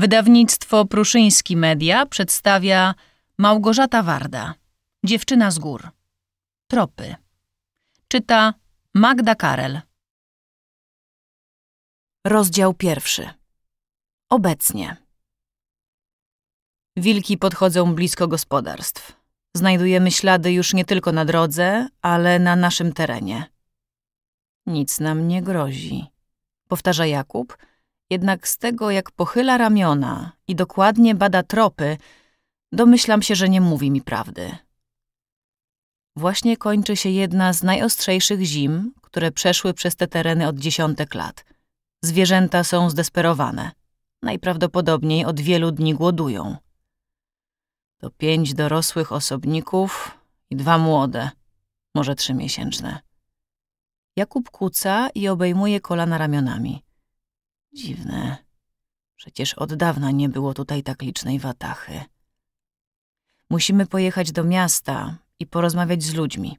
Wydawnictwo Pruszyński Media przedstawia Małgorzata Warda, Dziewczyna z Gór, Tropy. Czyta Magda Karel. Rozdział pierwszy. Obecnie. Wilki podchodzą blisko gospodarstw. Znajdujemy ślady już nie tylko na drodze, ale na naszym terenie. Nic nam nie grozi, powtarza Jakub – jednak z tego, jak pochyla ramiona i dokładnie bada tropy, domyślam się, że nie mówi mi prawdy. Właśnie kończy się jedna z najostrzejszych zim, które przeszły przez te tereny od dziesiątek lat. Zwierzęta są zdesperowane. Najprawdopodobniej od wielu dni głodują. To pięć dorosłych osobników i dwa młode, może trzy miesięczne. Jakub kuca i obejmuje kolana ramionami. Dziwne. Przecież od dawna nie było tutaj tak licznej watachy. Musimy pojechać do miasta i porozmawiać z ludźmi.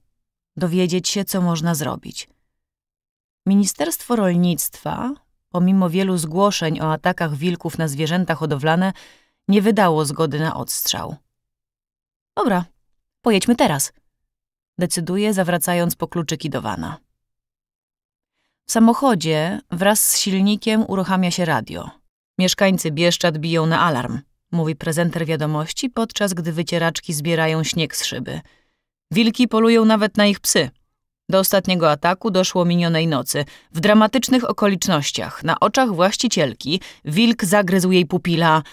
Dowiedzieć się, co można zrobić. Ministerstwo Rolnictwa, pomimo wielu zgłoszeń o atakach wilków na zwierzęta hodowlane, nie wydało zgody na odstrzał. Dobra, pojedźmy teraz. Decyduje, zawracając po kluczyki do wana. W samochodzie wraz z silnikiem uruchamia się radio. Mieszkańcy Bieszczad biją na alarm, mówi prezenter wiadomości, podczas gdy wycieraczki zbierają śnieg z szyby. Wilki polują nawet na ich psy. Do ostatniego ataku doszło minionej nocy. W dramatycznych okolicznościach, na oczach właścicielki, wilk zagryzł jej pupila.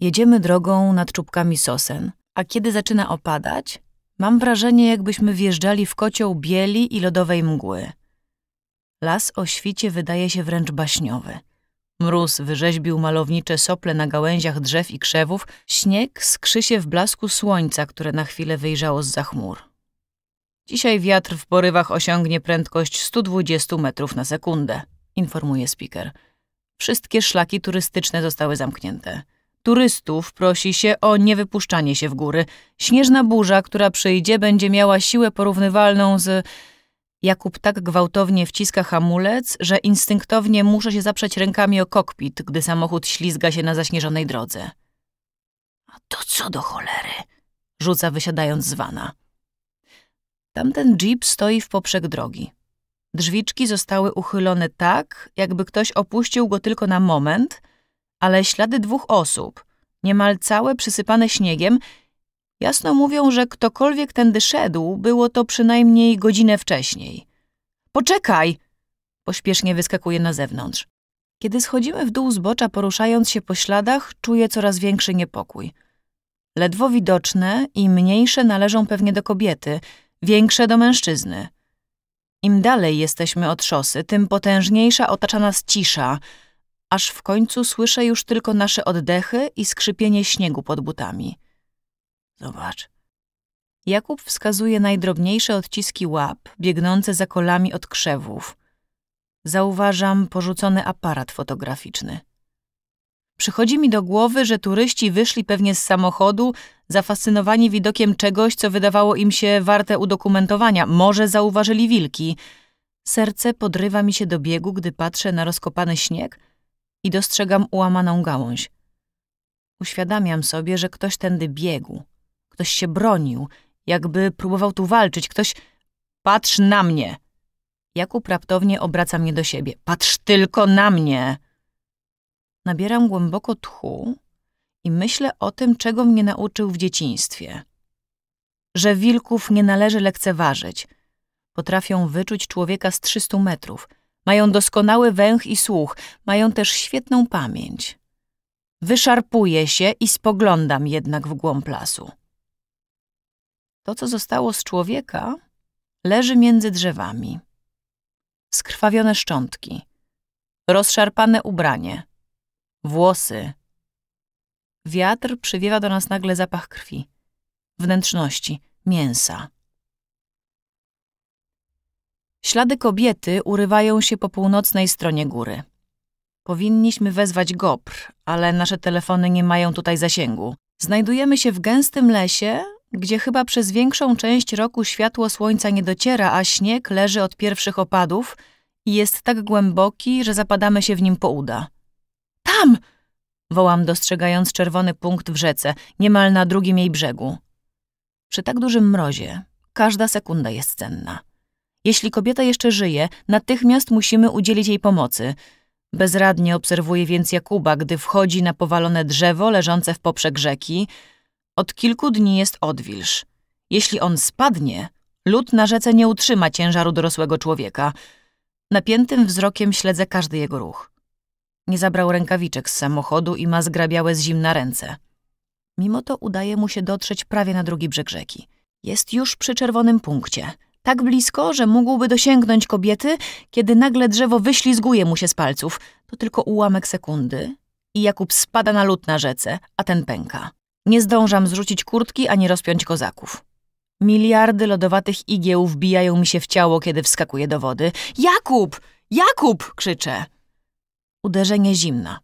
Jedziemy drogą nad czubkami sosen, a kiedy zaczyna opadać, mam wrażenie, jakbyśmy wjeżdżali w kocioł bieli i lodowej mgły. Las o świcie wydaje się wręcz baśniowy. Mróz wyrzeźbił malownicze sople na gałęziach drzew i krzewów, śnieg skrzy się w blasku słońca, które na chwilę wyjrzało z chmur. Dzisiaj wiatr w porywach osiągnie prędkość 120 metrów na sekundę, informuje speaker. Wszystkie szlaki turystyczne zostały zamknięte. Turystów prosi się o niewypuszczanie się w góry. Śnieżna burza, która przyjdzie, będzie miała siłę porównywalną z Jakub tak gwałtownie wciska hamulec, że instynktownie muszę się zaprzeć rękami o kokpit, gdy samochód ślizga się na zaśnieżonej drodze. A to co do cholery? rzuca wysiadając z wana. Tamten jeep stoi w poprzek drogi. Drzwiczki zostały uchylone tak, jakby ktoś opuścił go tylko na moment, ale ślady dwóch osób, niemal całe przysypane śniegiem, Jasno mówią, że ktokolwiek tędy szedł, było to przynajmniej godzinę wcześniej. Poczekaj! Pośpiesznie wyskakuje na zewnątrz. Kiedy schodzimy w dół zbocza, poruszając się po śladach, czuję coraz większy niepokój. Ledwo widoczne i mniejsze należą pewnie do kobiety, większe do mężczyzny. Im dalej jesteśmy od szosy, tym potężniejsza otacza nas cisza, aż w końcu słyszę już tylko nasze oddechy i skrzypienie śniegu pod butami. Zobacz. Jakub wskazuje najdrobniejsze odciski łap, biegnące za kolami od krzewów. Zauważam porzucony aparat fotograficzny. Przychodzi mi do głowy, że turyści wyszli pewnie z samochodu, zafascynowani widokiem czegoś, co wydawało im się warte udokumentowania. Może zauważyli wilki. Serce podrywa mi się do biegu, gdy patrzę na rozkopany śnieg i dostrzegam ułamaną gałąź. Uświadamiam sobie, że ktoś tędy biegł. Ktoś się bronił, jakby próbował tu walczyć. Ktoś... Patrz na mnie! Jakub raptownie obraca mnie do siebie. Patrz tylko na mnie! Nabieram głęboko tchu i myślę o tym, czego mnie nauczył w dzieciństwie. Że wilków nie należy lekceważyć. Potrafią wyczuć człowieka z 300 metrów. Mają doskonały węch i słuch. Mają też świetną pamięć. Wyszarpuję się i spoglądam jednak w głąb lasu. To, co zostało z człowieka, leży między drzewami. Skrwawione szczątki, rozszarpane ubranie, włosy. Wiatr przywiewa do nas nagle zapach krwi, wnętrzności, mięsa. Ślady kobiety urywają się po północnej stronie góry. Powinniśmy wezwać GOPR, ale nasze telefony nie mają tutaj zasięgu. Znajdujemy się w gęstym lesie, gdzie chyba przez większą część roku światło słońca nie dociera, a śnieg leży od pierwszych opadów i jest tak głęboki, że zapadamy się w nim po uda. Tam! wołam, dostrzegając czerwony punkt w rzece, niemal na drugim jej brzegu. Przy tak dużym mrozie każda sekunda jest cenna. Jeśli kobieta jeszcze żyje, natychmiast musimy udzielić jej pomocy. Bezradnie obserwuję więc Jakuba, gdy wchodzi na powalone drzewo leżące w poprzek rzeki, od kilku dni jest odwilż. Jeśli on spadnie, lód na rzece nie utrzyma ciężaru dorosłego człowieka. Napiętym wzrokiem śledzę każdy jego ruch. Nie zabrał rękawiczek z samochodu i ma zgrabiałe z zimna ręce. Mimo to udaje mu się dotrzeć prawie na drugi brzeg rzeki. Jest już przy czerwonym punkcie. Tak blisko, że mógłby dosięgnąć kobiety, kiedy nagle drzewo wyślizguje mu się z palców. To tylko ułamek sekundy i Jakub spada na lód na rzece, a ten pęka. Nie zdążam zrzucić kurtki ani rozpiąć kozaków. Miliardy lodowatych igieł wbijają mi się w ciało, kiedy wskakuję do wody. Jakub! Jakub! krzyczę. Uderzenie zimna.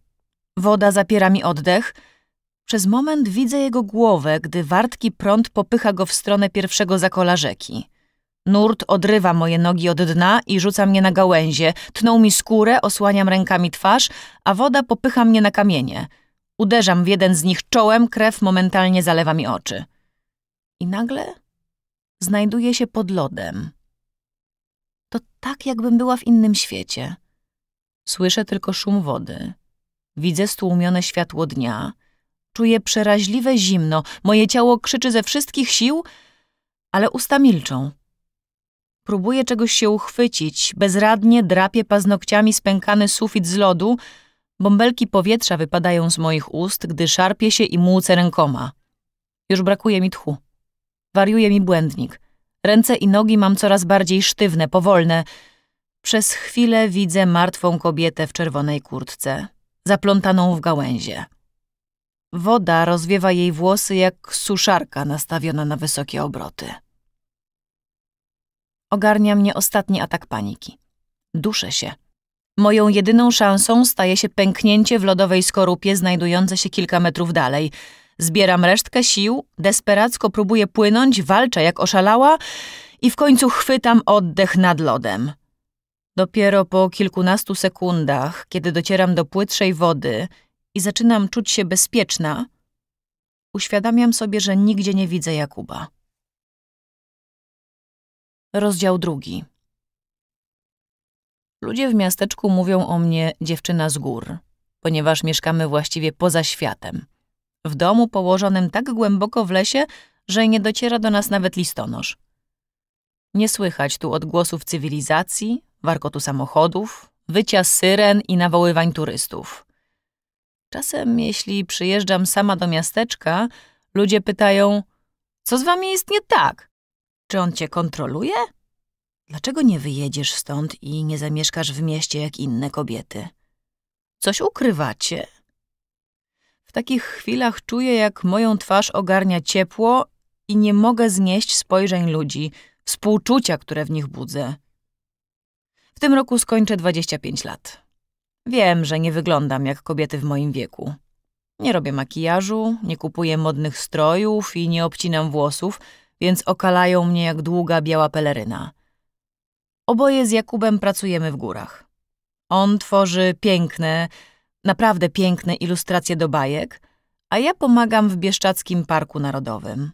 Woda zapiera mi oddech. Przez moment widzę jego głowę, gdy wartki prąd popycha go w stronę pierwszego zakola rzeki. Nurt odrywa moje nogi od dna i rzuca mnie na gałęzie. Tną mi skórę, osłaniam rękami twarz, a woda popycha mnie na kamienie – Uderzam w jeden z nich czołem, krew momentalnie zalewa mi oczy. I nagle znajduję się pod lodem. To tak, jakbym była w innym świecie. Słyszę tylko szum wody. Widzę stłumione światło dnia. Czuję przeraźliwe zimno. Moje ciało krzyczy ze wszystkich sił, ale usta milczą. Próbuję czegoś się uchwycić. Bezradnie drapię paznokciami spękany sufit z lodu, Bąbelki powietrza wypadają z moich ust, gdy szarpię się i młócę rękoma. Już brakuje mi tchu. Wariuje mi błędnik. Ręce i nogi mam coraz bardziej sztywne, powolne. Przez chwilę widzę martwą kobietę w czerwonej kurtce, zaplątaną w gałęzie. Woda rozwiewa jej włosy jak suszarka nastawiona na wysokie obroty. Ogarnia mnie ostatni atak paniki. Duszę się. Moją jedyną szansą staje się pęknięcie w lodowej skorupie znajdujące się kilka metrów dalej. Zbieram resztkę sił, desperacko próbuję płynąć, walczę jak oszalała i w końcu chwytam oddech nad lodem. Dopiero po kilkunastu sekundach, kiedy docieram do płytszej wody i zaczynam czuć się bezpieczna, uświadamiam sobie, że nigdzie nie widzę Jakuba. Rozdział drugi. Ludzie w miasteczku mówią o mnie dziewczyna z gór, ponieważ mieszkamy właściwie poza światem. W domu położonym tak głęboko w lesie, że nie dociera do nas nawet listonosz. Nie słychać tu odgłosów cywilizacji, warkotu samochodów, wycia syren i nawoływań turystów. Czasem, jeśli przyjeżdżam sama do miasteczka, ludzie pytają: Co z wami jest nie tak? Czy on cię kontroluje? Dlaczego nie wyjedziesz stąd i nie zamieszkasz w mieście jak inne kobiety? Coś ukrywacie? W takich chwilach czuję, jak moją twarz ogarnia ciepło i nie mogę znieść spojrzeń ludzi, współczucia, które w nich budzę. W tym roku skończę 25 lat. Wiem, że nie wyglądam jak kobiety w moim wieku. Nie robię makijażu, nie kupuję modnych strojów i nie obcinam włosów, więc okalają mnie jak długa biała peleryna. Oboje z Jakubem pracujemy w górach. On tworzy piękne, naprawdę piękne ilustracje do bajek, a ja pomagam w Bieszczackim Parku Narodowym.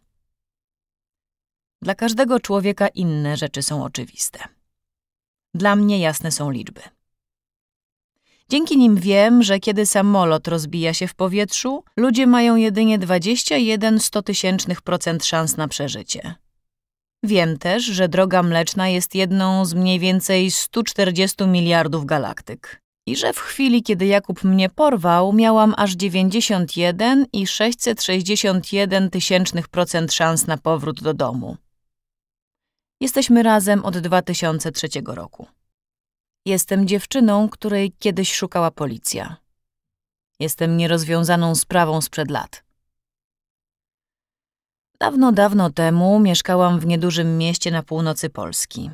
Dla każdego człowieka inne rzeczy są oczywiste. Dla mnie jasne są liczby. Dzięki nim wiem, że kiedy samolot rozbija się w powietrzu, ludzie mają jedynie 21 100 tysięcznych procent szans na przeżycie. Wiem też, że droga mleczna jest jedną z mniej więcej 140 miliardów galaktyk. I że w chwili, kiedy Jakub mnie porwał, miałam aż 91 i 661 tysięcznych procent szans na powrót do domu. Jesteśmy razem od 2003 roku. Jestem dziewczyną, której kiedyś szukała policja. Jestem nierozwiązaną sprawą sprzed lat. Dawno, dawno temu mieszkałam w niedużym mieście na północy Polski.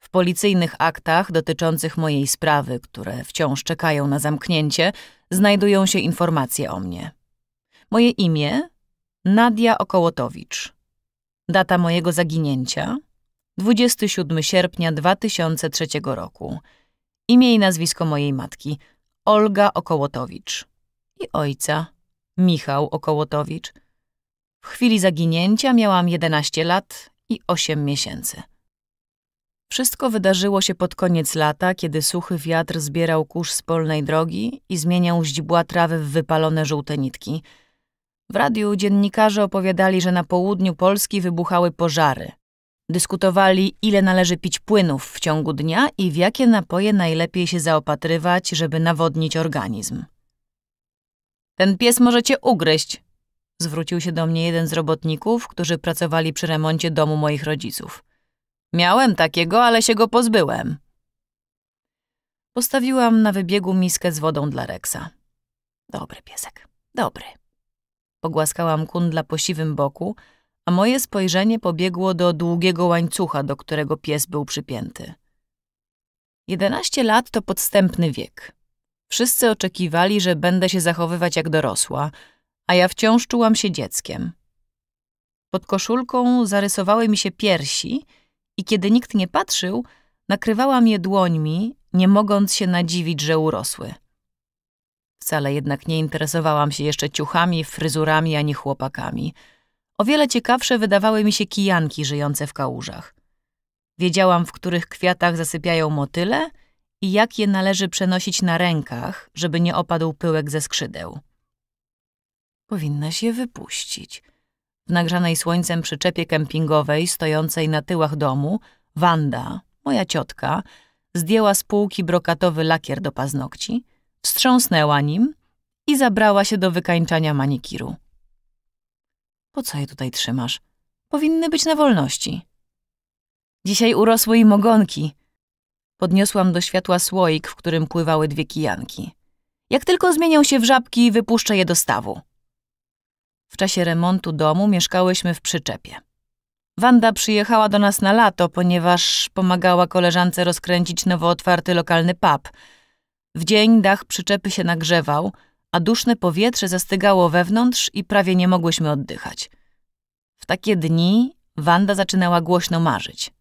W policyjnych aktach dotyczących mojej sprawy, które wciąż czekają na zamknięcie, znajdują się informacje o mnie. Moje imię Nadia Okołotowicz. Data mojego zaginięcia 27 sierpnia 2003 roku. Imię i nazwisko mojej matki Olga Okołotowicz i ojca Michał Okołotowicz w chwili zaginięcia miałam 11 lat i 8 miesięcy. Wszystko wydarzyło się pod koniec lata, kiedy suchy wiatr zbierał kurz z polnej drogi i zmieniał źdźbła trawy w wypalone żółte nitki. W radiu dziennikarze opowiadali, że na południu Polski wybuchały pożary. Dyskutowali, ile należy pić płynów w ciągu dnia i w jakie napoje najlepiej się zaopatrywać, żeby nawodnić organizm. Ten pies możecie ugryźć, Zwrócił się do mnie jeden z robotników, którzy pracowali przy remoncie domu moich rodziców. Miałem takiego, ale się go pozbyłem. Postawiłam na wybiegu miskę z wodą dla Reksa. Dobry piesek, dobry. Pogłaskałam kundla po siwym boku, a moje spojrzenie pobiegło do długiego łańcucha, do którego pies był przypięty. Jedenaście lat to podstępny wiek. Wszyscy oczekiwali, że będę się zachowywać jak dorosła – a ja wciąż czułam się dzieckiem. Pod koszulką zarysowały mi się piersi i kiedy nikt nie patrzył, nakrywałam je dłońmi, nie mogąc się nadziwić, że urosły. Wcale jednak nie interesowałam się jeszcze ciuchami, fryzurami ani chłopakami. O wiele ciekawsze wydawały mi się kijanki żyjące w kałużach. Wiedziałam, w których kwiatach zasypiają motyle i jak je należy przenosić na rękach, żeby nie opadł pyłek ze skrzydeł. Powinnaś je wypuścić. W nagrzanej słońcem przyczepie kempingowej, stojącej na tyłach domu, Wanda, moja ciotka, zdjęła z półki brokatowy lakier do paznokci, wstrząsnęła nim i zabrała się do wykańczania manikiru. Po co je tutaj trzymasz? Powinny być na wolności. Dzisiaj urosły im ogonki. Podniosłam do światła słoik, w którym pływały dwie kijanki. Jak tylko zmienią się w żabki, wypuszczę je do stawu. W czasie remontu domu mieszkałyśmy w przyczepie. Wanda przyjechała do nas na lato, ponieważ pomagała koleżance rozkręcić nowo otwarty lokalny pub. W dzień dach przyczepy się nagrzewał, a duszne powietrze zastygało wewnątrz i prawie nie mogłyśmy oddychać. W takie dni Wanda zaczynała głośno marzyć.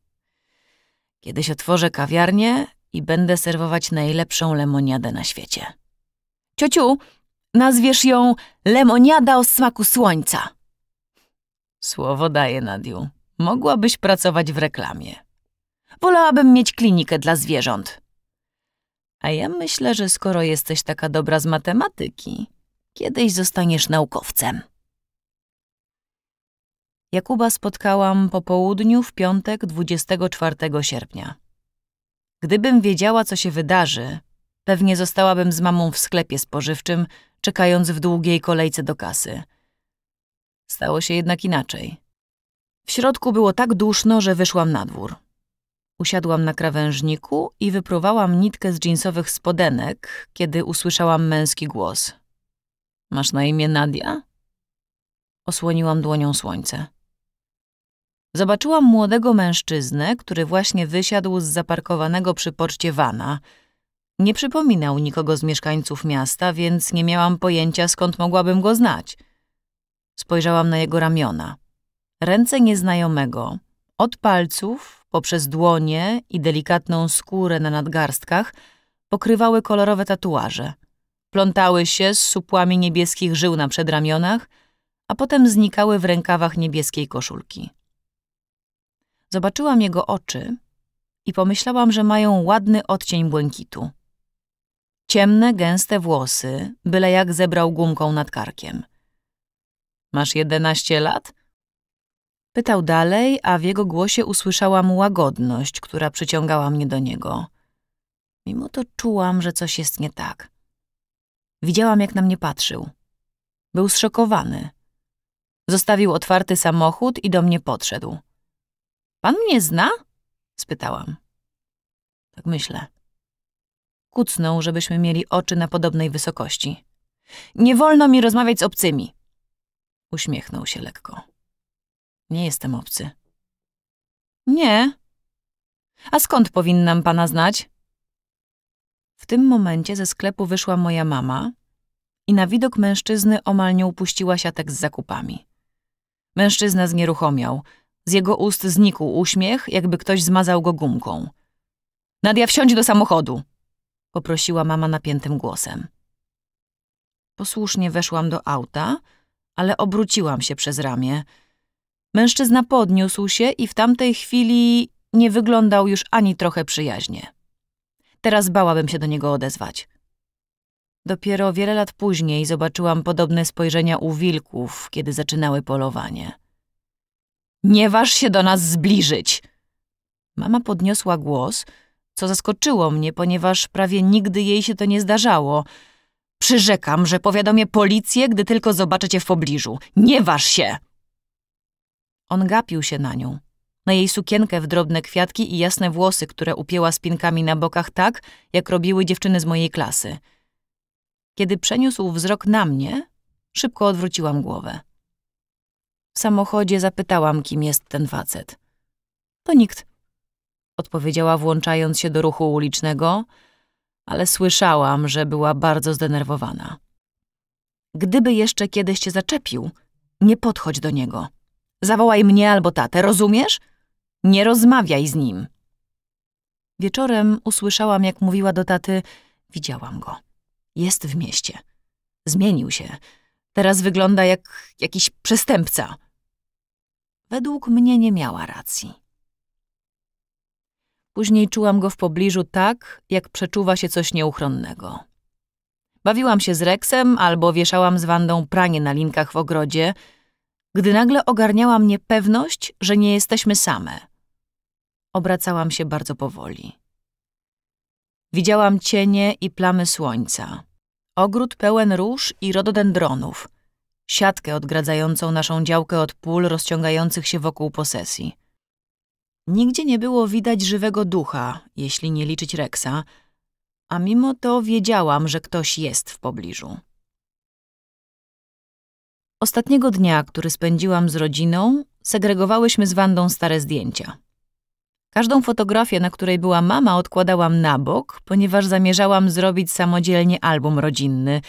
Kiedyś otworzę kawiarnię i będę serwować najlepszą lemoniadę na świecie. Ciociu, Nazwiesz ją lemoniada o smaku słońca. Słowo daję, Nadiu. Mogłabyś pracować w reklamie. Wolałabym mieć klinikę dla zwierząt. A ja myślę, że skoro jesteś taka dobra z matematyki, kiedyś zostaniesz naukowcem. Jakuba spotkałam po południu w piątek 24 sierpnia. Gdybym wiedziała, co się wydarzy, Pewnie zostałabym z mamą w sklepie spożywczym, czekając w długiej kolejce do kasy. Stało się jednak inaczej. W środku było tak duszno, że wyszłam na dwór. Usiadłam na krawężniku i wyprowałam nitkę z dżinsowych spodenek, kiedy usłyszałam męski głos. Masz na imię Nadia? Osłoniłam dłonią słońce. Zobaczyłam młodego mężczyznę, który właśnie wysiadł z zaparkowanego przy poczcie wana – nie przypominał nikogo z mieszkańców miasta, więc nie miałam pojęcia, skąd mogłabym go znać. Spojrzałam na jego ramiona. Ręce nieznajomego, od palców, poprzez dłonie i delikatną skórę na nadgarstkach, pokrywały kolorowe tatuaże. Plątały się z supłami niebieskich żył na przedramionach, a potem znikały w rękawach niebieskiej koszulki. Zobaczyłam jego oczy i pomyślałam, że mają ładny odcień błękitu. Ciemne, gęste włosy, byle jak zebrał gumką nad karkiem. Masz jedenaście lat? Pytał dalej, a w jego głosie usłyszałam łagodność, która przyciągała mnie do niego. Mimo to czułam, że coś jest nie tak. Widziałam, jak na mnie patrzył. Był zszokowany. Zostawił otwarty samochód i do mnie podszedł. Pan mnie zna? spytałam. Tak myślę kucnął, żebyśmy mieli oczy na podobnej wysokości. Nie wolno mi rozmawiać z obcymi. Uśmiechnął się lekko. Nie jestem obcy. Nie. A skąd powinnam pana znać? W tym momencie ze sklepu wyszła moja mama i na widok mężczyzny omal nie upuściła siatek z zakupami. Mężczyzna znieruchomiał. Z jego ust znikł uśmiech, jakby ktoś zmazał go gumką. Nadia, wsiądź do samochodu! poprosiła mama napiętym głosem. Posłusznie weszłam do auta, ale obróciłam się przez ramię. Mężczyzna podniósł się i w tamtej chwili nie wyglądał już ani trochę przyjaźnie. Teraz bałabym się do niego odezwać. Dopiero wiele lat później zobaczyłam podobne spojrzenia u wilków, kiedy zaczynały polowanie. Nie waż się do nas zbliżyć! Mama podniosła głos – co zaskoczyło mnie, ponieważ prawie nigdy jej się to nie zdarzało. Przyrzekam, że powiadomię policję, gdy tylko zobaczę cię w pobliżu. Nie waż się! On gapił się na nią, na jej sukienkę w drobne kwiatki i jasne włosy, które upięła spinkami na bokach tak, jak robiły dziewczyny z mojej klasy. Kiedy przeniósł wzrok na mnie, szybko odwróciłam głowę. W samochodzie zapytałam, kim jest ten facet. To nikt odpowiedziała włączając się do ruchu ulicznego, ale słyszałam, że była bardzo zdenerwowana. Gdyby jeszcze kiedyś cię zaczepił, nie podchodź do niego. Zawołaj mnie albo tatę, rozumiesz? Nie rozmawiaj z nim. Wieczorem usłyszałam, jak mówiła do taty, widziałam go. Jest w mieście. Zmienił się. Teraz wygląda jak jakiś przestępca. Według mnie nie miała racji. Później czułam go w pobliżu tak, jak przeczuwa się coś nieuchronnego. Bawiłam się z Reksem albo wieszałam z Wandą pranie na linkach w ogrodzie, gdy nagle ogarniała mnie pewność, że nie jesteśmy same. Obracałam się bardzo powoli. Widziałam cienie i plamy słońca. Ogród pełen róż i rododendronów. Siatkę odgradzającą naszą działkę od pól rozciągających się wokół posesji. Nigdzie nie było widać żywego ducha, jeśli nie liczyć Reksa, a mimo to wiedziałam, że ktoś jest w pobliżu. Ostatniego dnia, który spędziłam z rodziną, segregowałyśmy z Wandą stare zdjęcia. Każdą fotografię, na której była mama, odkładałam na bok, ponieważ zamierzałam zrobić samodzielnie album rodzinny.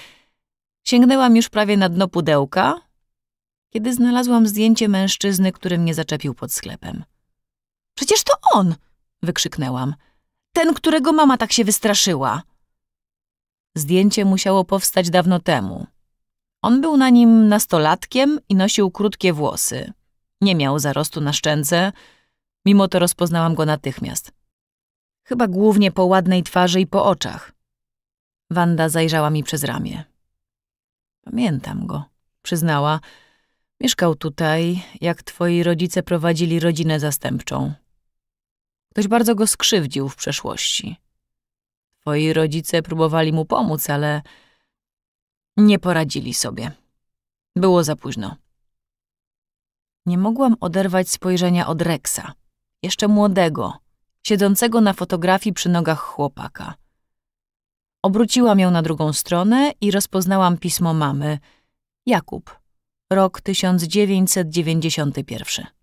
Sięgnęłam już prawie na dno pudełka, kiedy znalazłam zdjęcie mężczyzny, który mnie zaczepił pod sklepem. Przecież to on! wykrzyknęłam. Ten, którego mama tak się wystraszyła. Zdjęcie musiało powstać dawno temu. On był na nim nastolatkiem i nosił krótkie włosy. Nie miał zarostu na szczęce, mimo to rozpoznałam go natychmiast. Chyba głównie po ładnej twarzy i po oczach. Wanda zajrzała mi przez ramię. Pamiętam go, przyznała. Mieszkał tutaj, jak twoi rodzice prowadzili rodzinę zastępczą. Ktoś bardzo go skrzywdził w przeszłości. Twoi rodzice próbowali mu pomóc, ale nie poradzili sobie. Było za późno. Nie mogłam oderwać spojrzenia od Rexa, jeszcze młodego, siedzącego na fotografii przy nogach chłopaka. Obróciłam ją na drugą stronę i rozpoznałam pismo mamy. Jakub, rok 1991.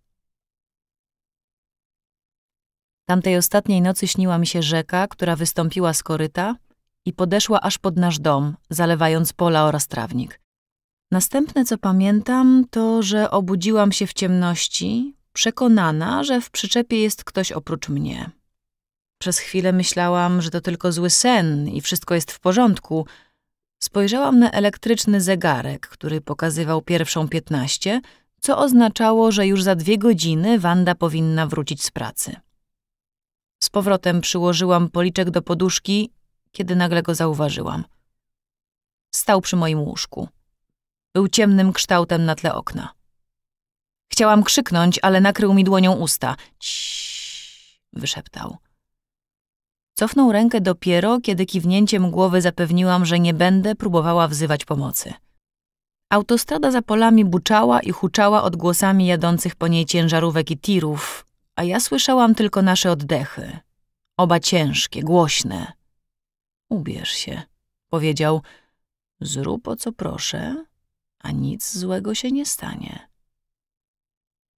Tamtej ostatniej nocy śniła mi się rzeka, która wystąpiła z koryta i podeszła aż pod nasz dom, zalewając pola oraz trawnik. Następne, co pamiętam, to, że obudziłam się w ciemności, przekonana, że w przyczepie jest ktoś oprócz mnie. Przez chwilę myślałam, że to tylko zły sen i wszystko jest w porządku. Spojrzałam na elektryczny zegarek, który pokazywał pierwszą piętnaście, co oznaczało, że już za dwie godziny Wanda powinna wrócić z pracy. Z powrotem przyłożyłam policzek do poduszki, kiedy nagle go zauważyłam. Stał przy moim łóżku. Był ciemnym kształtem na tle okna. Chciałam krzyknąć, ale nakrył mi dłonią usta. Ciii, wyszeptał. Cofnął rękę dopiero, kiedy kiwnięciem głowy zapewniłam, że nie będę próbowała wzywać pomocy. Autostrada za polami buczała i huczała odgłosami jadących po niej ciężarówek i tirów, a ja słyszałam tylko nasze oddechy. Oba ciężkie, głośne. Ubierz się, powiedział. Zrób o co proszę, a nic złego się nie stanie.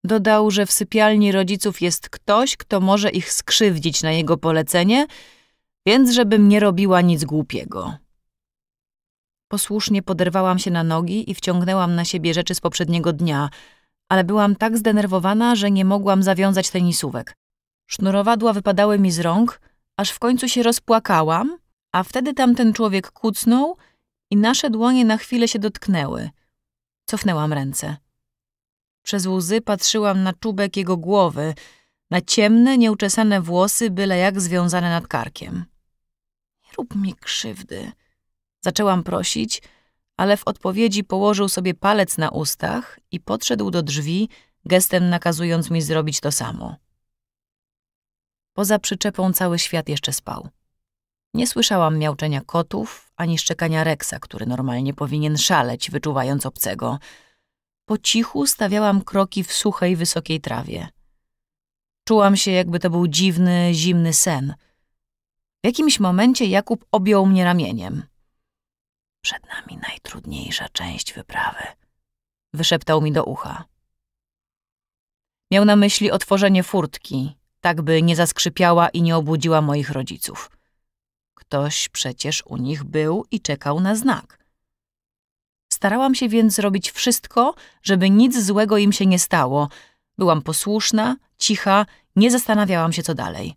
Dodał, że w sypialni rodziców jest ktoś, kto może ich skrzywdzić na jego polecenie, więc żebym nie robiła nic głupiego. Posłusznie poderwałam się na nogi i wciągnęłam na siebie rzeczy z poprzedniego dnia – ale byłam tak zdenerwowana, że nie mogłam zawiązać tenisówek. Sznurowadła wypadały mi z rąk, aż w końcu się rozpłakałam, a wtedy tamten człowiek kucnął i nasze dłonie na chwilę się dotknęły. Cofnęłam ręce. Przez łzy patrzyłam na czubek jego głowy, na ciemne, nieuczesane włosy, byle jak związane nad karkiem. Nie rób mi krzywdy. Zaczęłam prosić, ale w odpowiedzi położył sobie palec na ustach i podszedł do drzwi, gestem nakazując mi zrobić to samo. Poza przyczepą cały świat jeszcze spał. Nie słyszałam miauczenia kotów ani szczekania Reksa, który normalnie powinien szaleć, wyczuwając obcego. Po cichu stawiałam kroki w suchej, wysokiej trawie. Czułam się, jakby to był dziwny, zimny sen. W jakimś momencie Jakub objął mnie ramieniem – przed nami najtrudniejsza część wyprawy, wyszeptał mi do ucha. Miał na myśli otworzenie furtki, tak by nie zaskrzypiała i nie obudziła moich rodziców. Ktoś przecież u nich był i czekał na znak. Starałam się więc zrobić wszystko, żeby nic złego im się nie stało. Byłam posłuszna, cicha, nie zastanawiałam się co dalej.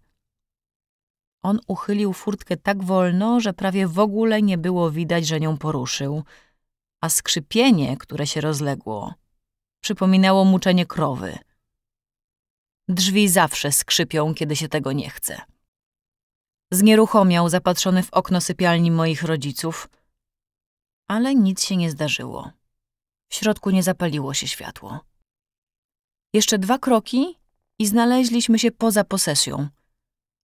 On uchylił furtkę tak wolno, że prawie w ogóle nie było widać, że nią poruszył, a skrzypienie, które się rozległo, przypominało muczenie krowy. Drzwi zawsze skrzypią, kiedy się tego nie chce. Znieruchomiał zapatrzony w okno sypialni moich rodziców, ale nic się nie zdarzyło. W środku nie zapaliło się światło. Jeszcze dwa kroki i znaleźliśmy się poza posesją –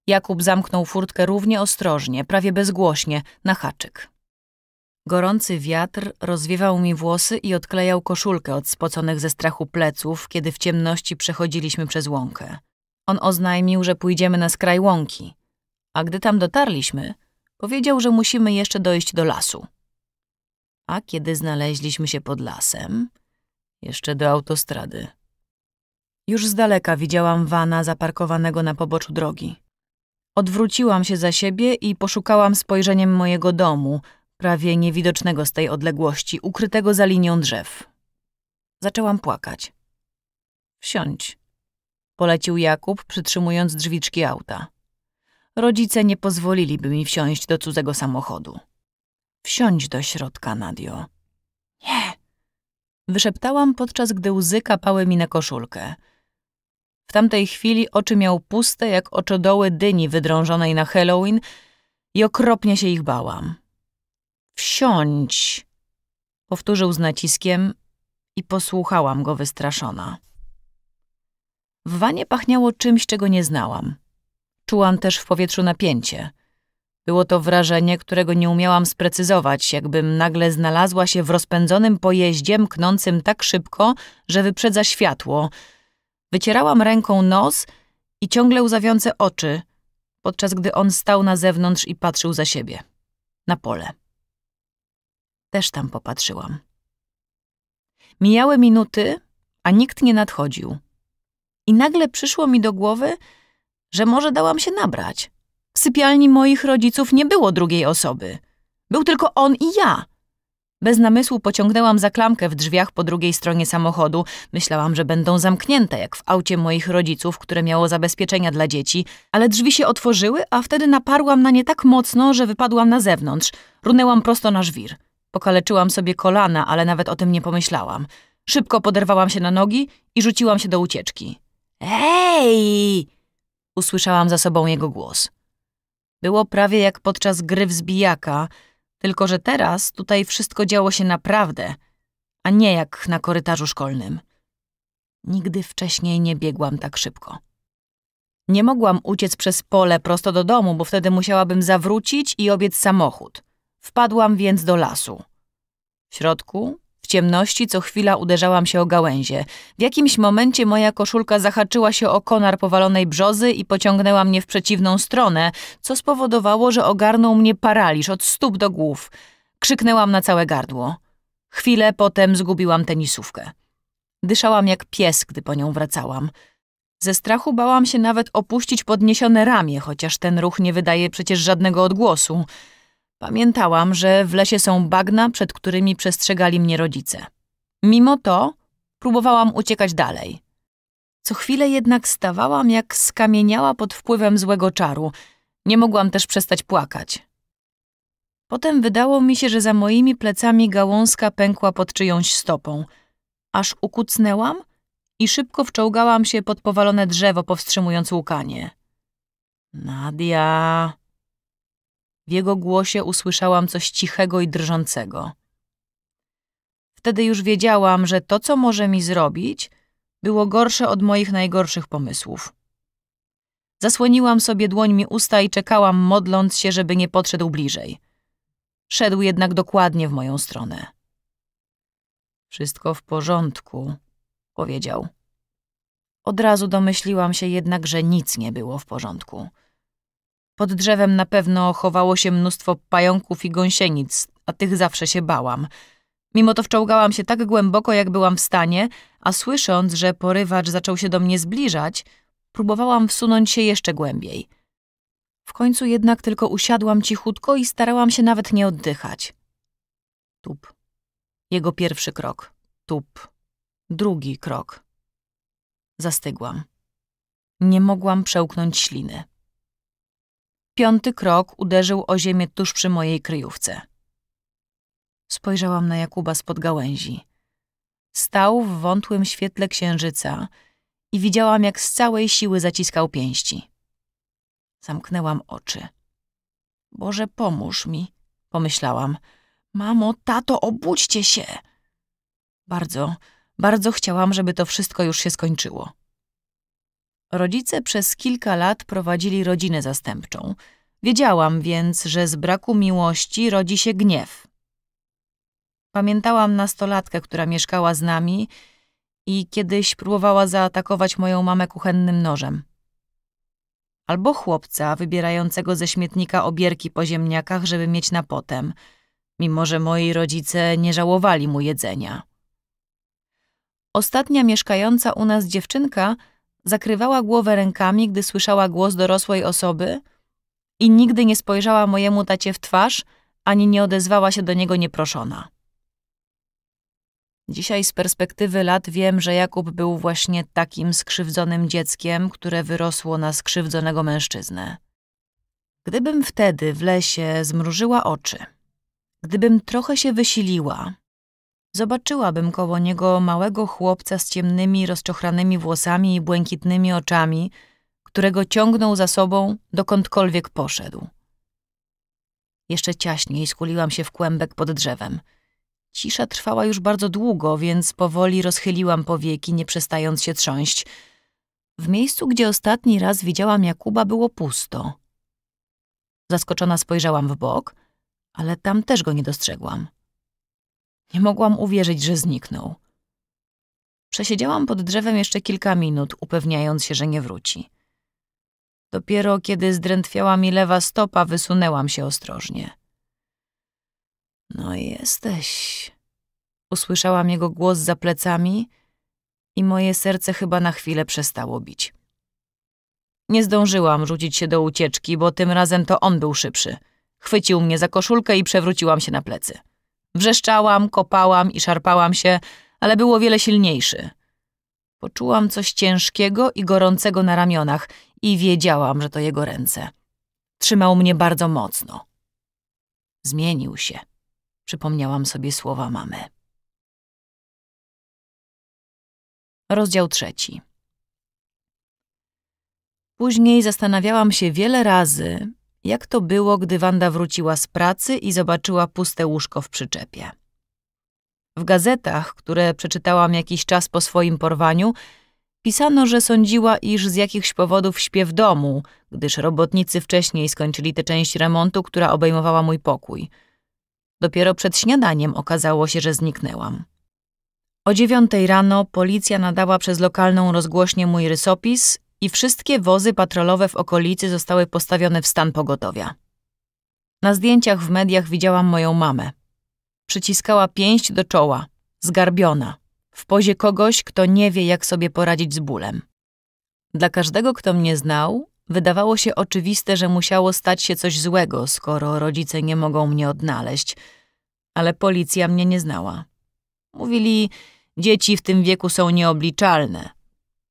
Jakub zamknął furtkę równie ostrożnie, prawie bezgłośnie, na haczyk. Gorący wiatr rozwiewał mi włosy i odklejał koszulkę od spoconych ze strachu pleców, kiedy w ciemności przechodziliśmy przez łąkę. On oznajmił, że pójdziemy na skraj łąki, a gdy tam dotarliśmy, powiedział, że musimy jeszcze dojść do lasu. A kiedy znaleźliśmy się pod lasem, jeszcze do autostrady. Już z daleka widziałam wana zaparkowanego na poboczu drogi. Odwróciłam się za siebie i poszukałam spojrzeniem mojego domu, prawie niewidocznego z tej odległości, ukrytego za linią drzew. Zaczęłam płakać. Wsiądź, polecił Jakub, przytrzymując drzwiczki auta. Rodzice nie pozwoliliby mi wsiąść do cudzego samochodu. Wsiądź do środka, Nadio. Nie! Wyszeptałam, podczas gdy łzy kapały mi na koszulkę – w tamtej chwili oczy miał puste jak oczodoły dyni wydrążonej na Halloween i okropnie się ich bałam. Wsiądź, powtórzył z naciskiem i posłuchałam go wystraszona. W wanie pachniało czymś, czego nie znałam. Czułam też w powietrzu napięcie. Było to wrażenie, którego nie umiałam sprecyzować, jakbym nagle znalazła się w rozpędzonym pojeździe mknącym tak szybko, że wyprzedza światło – Wycierałam ręką nos i ciągle łzawiące oczy, podczas gdy on stał na zewnątrz i patrzył za siebie, na pole. Też tam popatrzyłam. Mijały minuty, a nikt nie nadchodził. I nagle przyszło mi do głowy, że może dałam się nabrać. W sypialni moich rodziców nie było drugiej osoby. Był tylko on i ja. Bez namysłu pociągnęłam za klamkę w drzwiach po drugiej stronie samochodu. Myślałam, że będą zamknięte, jak w aucie moich rodziców, które miało zabezpieczenia dla dzieci, ale drzwi się otworzyły, a wtedy naparłam na nie tak mocno, że wypadłam na zewnątrz. Runęłam prosto na żwir. Pokaleczyłam sobie kolana, ale nawet o tym nie pomyślałam. Szybko poderwałam się na nogi i rzuciłam się do ucieczki. Ej! Usłyszałam za sobą jego głos. Było prawie jak podczas gry wzbijaka – tylko, że teraz tutaj wszystko działo się naprawdę, a nie jak na korytarzu szkolnym. Nigdy wcześniej nie biegłam tak szybko. Nie mogłam uciec przez pole prosto do domu, bo wtedy musiałabym zawrócić i obiec samochód. Wpadłam więc do lasu. W środku ciemności co chwila uderzałam się o gałęzie. W jakimś momencie moja koszulka zahaczyła się o konar powalonej brzozy i pociągnęła mnie w przeciwną stronę, co spowodowało, że ogarnął mnie paraliż od stóp do głów. Krzyknęłam na całe gardło. Chwilę potem zgubiłam tenisówkę. Dyszałam jak pies, gdy po nią wracałam. Ze strachu bałam się nawet opuścić podniesione ramię, chociaż ten ruch nie wydaje przecież żadnego odgłosu. Pamiętałam, że w lesie są bagna, przed którymi przestrzegali mnie rodzice. Mimo to próbowałam uciekać dalej. Co chwilę jednak stawałam jak skamieniała pod wpływem złego czaru. Nie mogłam też przestać płakać. Potem wydało mi się, że za moimi plecami gałązka pękła pod czyjąś stopą. Aż ukucnęłam i szybko wczołgałam się pod powalone drzewo, powstrzymując łkanie. Nadia, w jego głosie usłyszałam coś cichego i drżącego. Wtedy już wiedziałam, że to, co może mi zrobić, było gorsze od moich najgorszych pomysłów. Zasłoniłam sobie dłońmi usta i czekałam, modląc się, żeby nie podszedł bliżej. Szedł jednak dokładnie w moją stronę. Wszystko w porządku, powiedział. Od razu domyśliłam się jednak, że nic nie było w porządku. Pod drzewem na pewno chowało się mnóstwo pająków i gąsienic, a tych zawsze się bałam. Mimo to wczołgałam się tak głęboko, jak byłam w stanie, a słysząc, że porywacz zaczął się do mnie zbliżać, próbowałam wsunąć się jeszcze głębiej. W końcu jednak tylko usiadłam cichutko i starałam się nawet nie oddychać. Tup. Jego pierwszy krok. Tup. Drugi krok. Zastygłam. Nie mogłam przełknąć śliny. Piąty krok uderzył o ziemię tuż przy mojej kryjówce. Spojrzałam na Jakuba spod gałęzi. Stał w wątłym świetle księżyca i widziałam, jak z całej siły zaciskał pięści. Zamknęłam oczy. Boże, pomóż mi, pomyślałam. Mamo, tato, obudźcie się! Bardzo, bardzo chciałam, żeby to wszystko już się skończyło. Rodzice przez kilka lat prowadzili rodzinę zastępczą. Wiedziałam więc, że z braku miłości rodzi się gniew. Pamiętałam nastolatkę, która mieszkała z nami i kiedyś próbowała zaatakować moją mamę kuchennym nożem. Albo chłopca wybierającego ze śmietnika obierki po ziemniakach, żeby mieć na potem, mimo że moi rodzice nie żałowali mu jedzenia. Ostatnia mieszkająca u nas dziewczynka – Zakrywała głowę rękami, gdy słyszała głos dorosłej osoby i nigdy nie spojrzała mojemu tacie w twarz, ani nie odezwała się do niego nieproszona. Dzisiaj z perspektywy lat wiem, że Jakub był właśnie takim skrzywdzonym dzieckiem, które wyrosło na skrzywdzonego mężczyznę. Gdybym wtedy w lesie zmrużyła oczy, gdybym trochę się wysiliła, Zobaczyłabym koło niego małego chłopca z ciemnymi, rozczochranymi włosami i błękitnymi oczami, którego ciągnął za sobą, dokądkolwiek poszedł. Jeszcze ciaśniej skuliłam się w kłębek pod drzewem. Cisza trwała już bardzo długo, więc powoli rozchyliłam powieki, nie przestając się trząść. W miejscu, gdzie ostatni raz widziałam Jakuba, było pusto. Zaskoczona spojrzałam w bok, ale tam też go nie dostrzegłam. Nie mogłam uwierzyć, że zniknął. Przesiedziałam pod drzewem jeszcze kilka minut, upewniając się, że nie wróci. Dopiero kiedy zdrętwiała mi lewa stopa, wysunęłam się ostrożnie. No jesteś. Usłyszałam jego głos za plecami i moje serce chyba na chwilę przestało bić. Nie zdążyłam rzucić się do ucieczki, bo tym razem to on był szybszy. Chwycił mnie za koszulkę i przewróciłam się na plecy. Wrzeszczałam, kopałam i szarpałam się, ale był o wiele silniejszy. Poczułam coś ciężkiego i gorącego na ramionach i wiedziałam, że to jego ręce. Trzymał mnie bardzo mocno. Zmienił się, przypomniałam sobie słowa mamy. Rozdział trzeci. Później zastanawiałam się wiele razy, jak to było, gdy Wanda wróciła z pracy i zobaczyła puste łóżko w przyczepie. W gazetach, które przeczytałam jakiś czas po swoim porwaniu, pisano, że sądziła, iż z jakichś powodów śpię w domu, gdyż robotnicy wcześniej skończyli tę część remontu, która obejmowała mój pokój. Dopiero przed śniadaniem okazało się, że zniknęłam. O dziewiątej rano policja nadała przez lokalną rozgłośnię mój rysopis i wszystkie wozy patrolowe w okolicy zostały postawione w stan pogotowia. Na zdjęciach w mediach widziałam moją mamę. Przyciskała pięść do czoła, zgarbiona, w pozie kogoś, kto nie wie, jak sobie poradzić z bólem. Dla każdego, kto mnie znał, wydawało się oczywiste, że musiało stać się coś złego, skoro rodzice nie mogą mnie odnaleźć, ale policja mnie nie znała. Mówili, dzieci w tym wieku są nieobliczalne,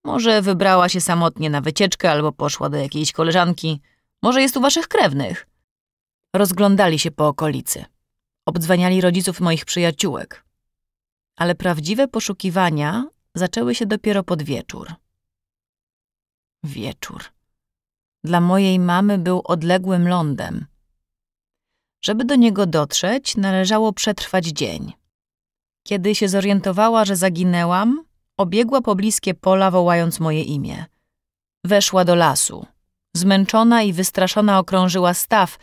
może wybrała się samotnie na wycieczkę albo poszła do jakiejś koleżanki. Może jest u waszych krewnych. Rozglądali się po okolicy. Obdzwaniali rodziców moich przyjaciółek. Ale prawdziwe poszukiwania zaczęły się dopiero pod wieczór. Wieczór. Dla mojej mamy był odległym lądem. Żeby do niego dotrzeć, należało przetrwać dzień. Kiedy się zorientowała, że zaginęłam, Obiegła pobliskie pola, wołając moje imię. Weszła do lasu. Zmęczona i wystraszona okrążyła staw,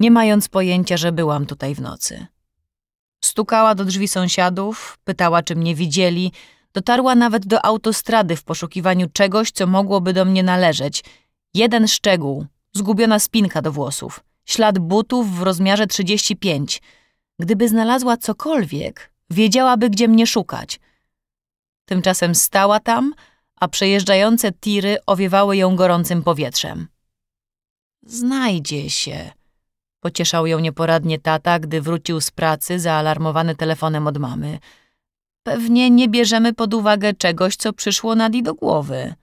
nie mając pojęcia, że byłam tutaj w nocy. Stukała do drzwi sąsiadów, pytała, czy mnie widzieli, dotarła nawet do autostrady w poszukiwaniu czegoś, co mogłoby do mnie należeć. Jeden szczegół, zgubiona spinka do włosów, ślad butów w rozmiarze 35. Gdyby znalazła cokolwiek, wiedziałaby, gdzie mnie szukać. Tymczasem stała tam, a przejeżdżające tiry owiewały ją gorącym powietrzem. Znajdzie się, pocieszał ją nieporadnie tata, gdy wrócił z pracy zaalarmowany telefonem od mamy. Pewnie nie bierzemy pod uwagę czegoś, co przyszło Nadi do głowy.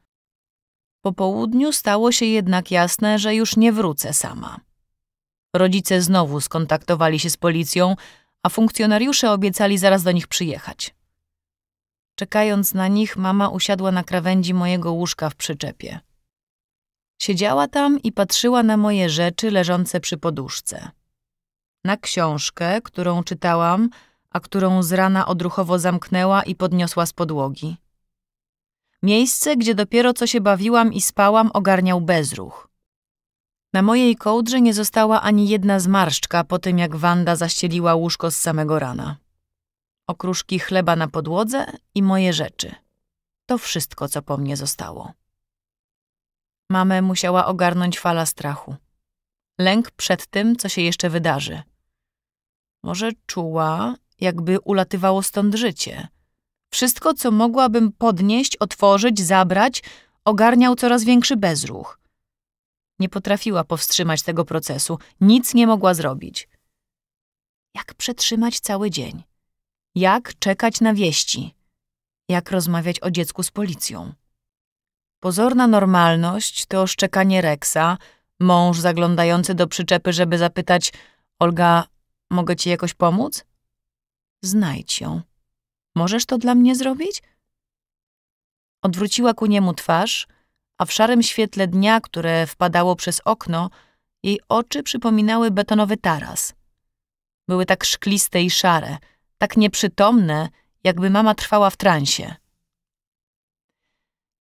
Po południu stało się jednak jasne, że już nie wrócę sama. Rodzice znowu skontaktowali się z policją, a funkcjonariusze obiecali zaraz do nich przyjechać. Czekając na nich, mama usiadła na krawędzi mojego łóżka w przyczepie. Siedziała tam i patrzyła na moje rzeczy leżące przy poduszce. Na książkę, którą czytałam, a którą z rana odruchowo zamknęła i podniosła z podłogi. Miejsce, gdzie dopiero co się bawiłam i spałam, ogarniał bezruch. Na mojej kołdrze nie została ani jedna zmarszczka po tym, jak Wanda zaścieliła łóżko z samego rana okruszki chleba na podłodze i moje rzeczy. To wszystko, co po mnie zostało. Mamę musiała ogarnąć fala strachu. Lęk przed tym, co się jeszcze wydarzy. Może czuła, jakby ulatywało stąd życie. Wszystko, co mogłabym podnieść, otworzyć, zabrać, ogarniał coraz większy bezruch. Nie potrafiła powstrzymać tego procesu, nic nie mogła zrobić. Jak przetrzymać cały dzień? Jak czekać na wieści? Jak rozmawiać o dziecku z policją? Pozorna normalność to szczekanie Reksa, mąż zaglądający do przyczepy, żeby zapytać: Olga, mogę ci jakoś pomóc? Znajdź ją. Możesz to dla mnie zrobić? Odwróciła ku niemu twarz, a w szarym świetle dnia, które wpadało przez okno, jej oczy przypominały betonowy taras. Były tak szkliste i szare tak nieprzytomne, jakby mama trwała w transie.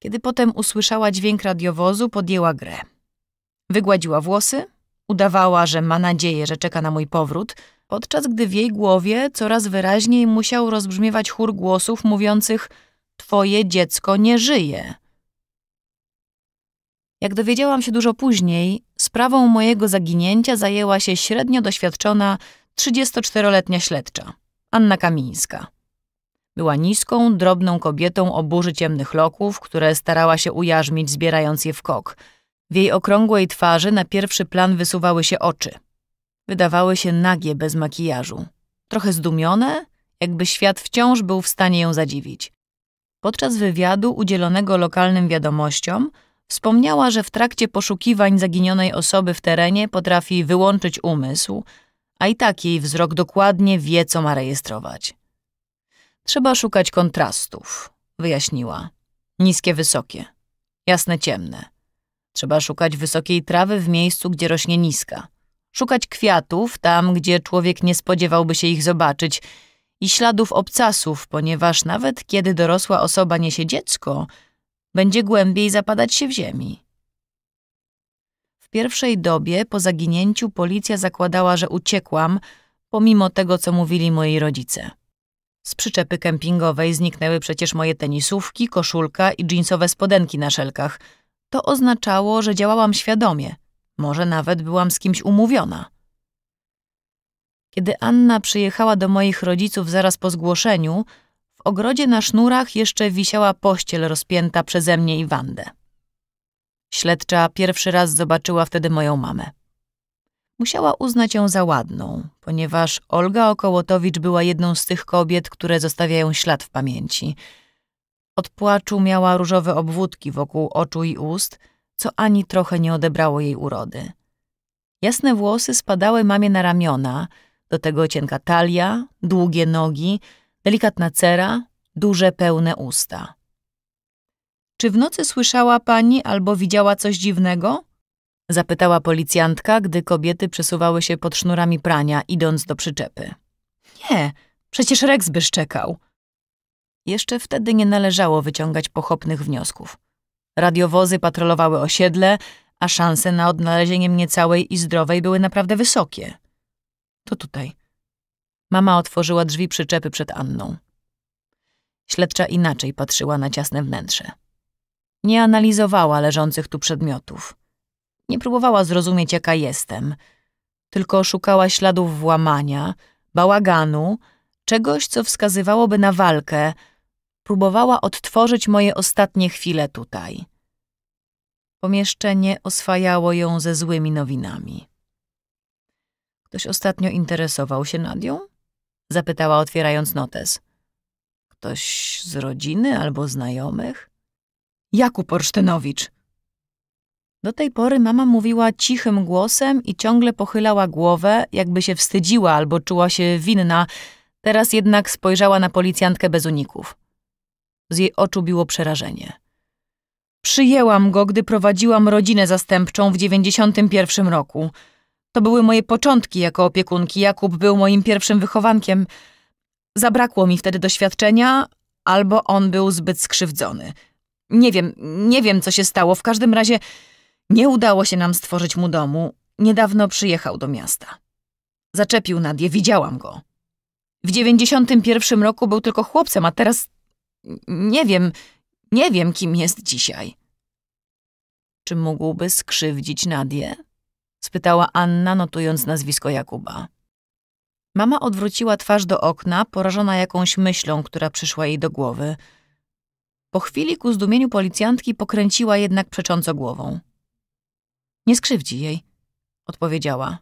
Kiedy potem usłyszała dźwięk radiowozu, podjęła grę. Wygładziła włosy, udawała, że ma nadzieję, że czeka na mój powrót, podczas gdy w jej głowie coraz wyraźniej musiał rozbrzmiewać chór głosów mówiących Twoje dziecko nie żyje. Jak dowiedziałam się dużo później, sprawą mojego zaginięcia zajęła się średnio doświadczona 34-letnia śledcza. Anna Kamińska. Była niską, drobną kobietą o burzy ciemnych loków, które starała się ujarzmić, zbierając je w kok. W jej okrągłej twarzy na pierwszy plan wysuwały się oczy. Wydawały się nagie bez makijażu. Trochę zdumione, jakby świat wciąż był w stanie ją zadziwić. Podczas wywiadu udzielonego lokalnym wiadomościom wspomniała, że w trakcie poszukiwań zaginionej osoby w terenie potrafi wyłączyć umysł, a i tak jej wzrok dokładnie wie, co ma rejestrować. Trzeba szukać kontrastów, wyjaśniła. Niskie, wysokie, jasne, ciemne. Trzeba szukać wysokiej trawy w miejscu, gdzie rośnie niska. Szukać kwiatów tam, gdzie człowiek nie spodziewałby się ich zobaczyć i śladów obcasów, ponieważ nawet kiedy dorosła osoba niesie dziecko, będzie głębiej zapadać się w ziemi. W pierwszej dobie po zaginięciu policja zakładała, że uciekłam, pomimo tego, co mówili moi rodzice. Z przyczepy kempingowej zniknęły przecież moje tenisówki, koszulka i jeansowe spodenki na szelkach. To oznaczało, że działałam świadomie. Może nawet byłam z kimś umówiona. Kiedy Anna przyjechała do moich rodziców zaraz po zgłoszeniu, w ogrodzie na sznurach jeszcze wisiała pościel rozpięta przeze mnie i Wandę. Śledcza pierwszy raz zobaczyła wtedy moją mamę. Musiała uznać ją za ładną, ponieważ Olga Okołotowicz była jedną z tych kobiet, które zostawiają ślad w pamięci. Od płaczu miała różowe obwódki wokół oczu i ust, co ani trochę nie odebrało jej urody. Jasne włosy spadały mamie na ramiona, do tego cienka talia, długie nogi, delikatna cera, duże pełne usta. Czy w nocy słyszała pani albo widziała coś dziwnego? Zapytała policjantka, gdy kobiety przesuwały się pod sznurami prania, idąc do przyczepy. Nie, przecież Rex by szczekał. Jeszcze wtedy nie należało wyciągać pochopnych wniosków. Radiowozy patrolowały osiedle, a szanse na odnalezienie mnie całej i zdrowej były naprawdę wysokie. To tutaj. Mama otworzyła drzwi przyczepy przed Anną. Śledcza inaczej patrzyła na ciasne wnętrze. Nie analizowała leżących tu przedmiotów. Nie próbowała zrozumieć, jaka jestem. Tylko szukała śladów włamania, bałaganu, czegoś, co wskazywałoby na walkę. Próbowała odtworzyć moje ostatnie chwile tutaj. Pomieszczenie oswajało ją ze złymi nowinami. Ktoś ostatnio interesował się nad nią? Zapytała otwierając notes. Ktoś z rodziny albo znajomych? Jakub Orsztynowicz. Do tej pory mama mówiła cichym głosem i ciągle pochylała głowę, jakby się wstydziła albo czuła się winna. Teraz jednak spojrzała na policjantkę bez uników. Z jej oczu biło przerażenie. Przyjęłam go, gdy prowadziłam rodzinę zastępczą w 91 roku. To były moje początki jako opiekunki. Jakub był moim pierwszym wychowankiem. Zabrakło mi wtedy doświadczenia, albo on był zbyt skrzywdzony – nie wiem, nie wiem, co się stało. W każdym razie nie udało się nam stworzyć mu domu. Niedawno przyjechał do miasta. Zaczepił Nadię, widziałam go. W dziewięćdziesiątym pierwszym roku był tylko chłopcem, a teraz nie wiem, nie wiem, kim jest dzisiaj. Czy mógłby skrzywdzić Nadię? spytała Anna, notując nazwisko Jakuba. Mama odwróciła twarz do okna, porażona jakąś myślą, która przyszła jej do głowy – po chwili ku zdumieniu policjantki pokręciła jednak przecząco głową. Nie skrzywdzi jej, odpowiedziała.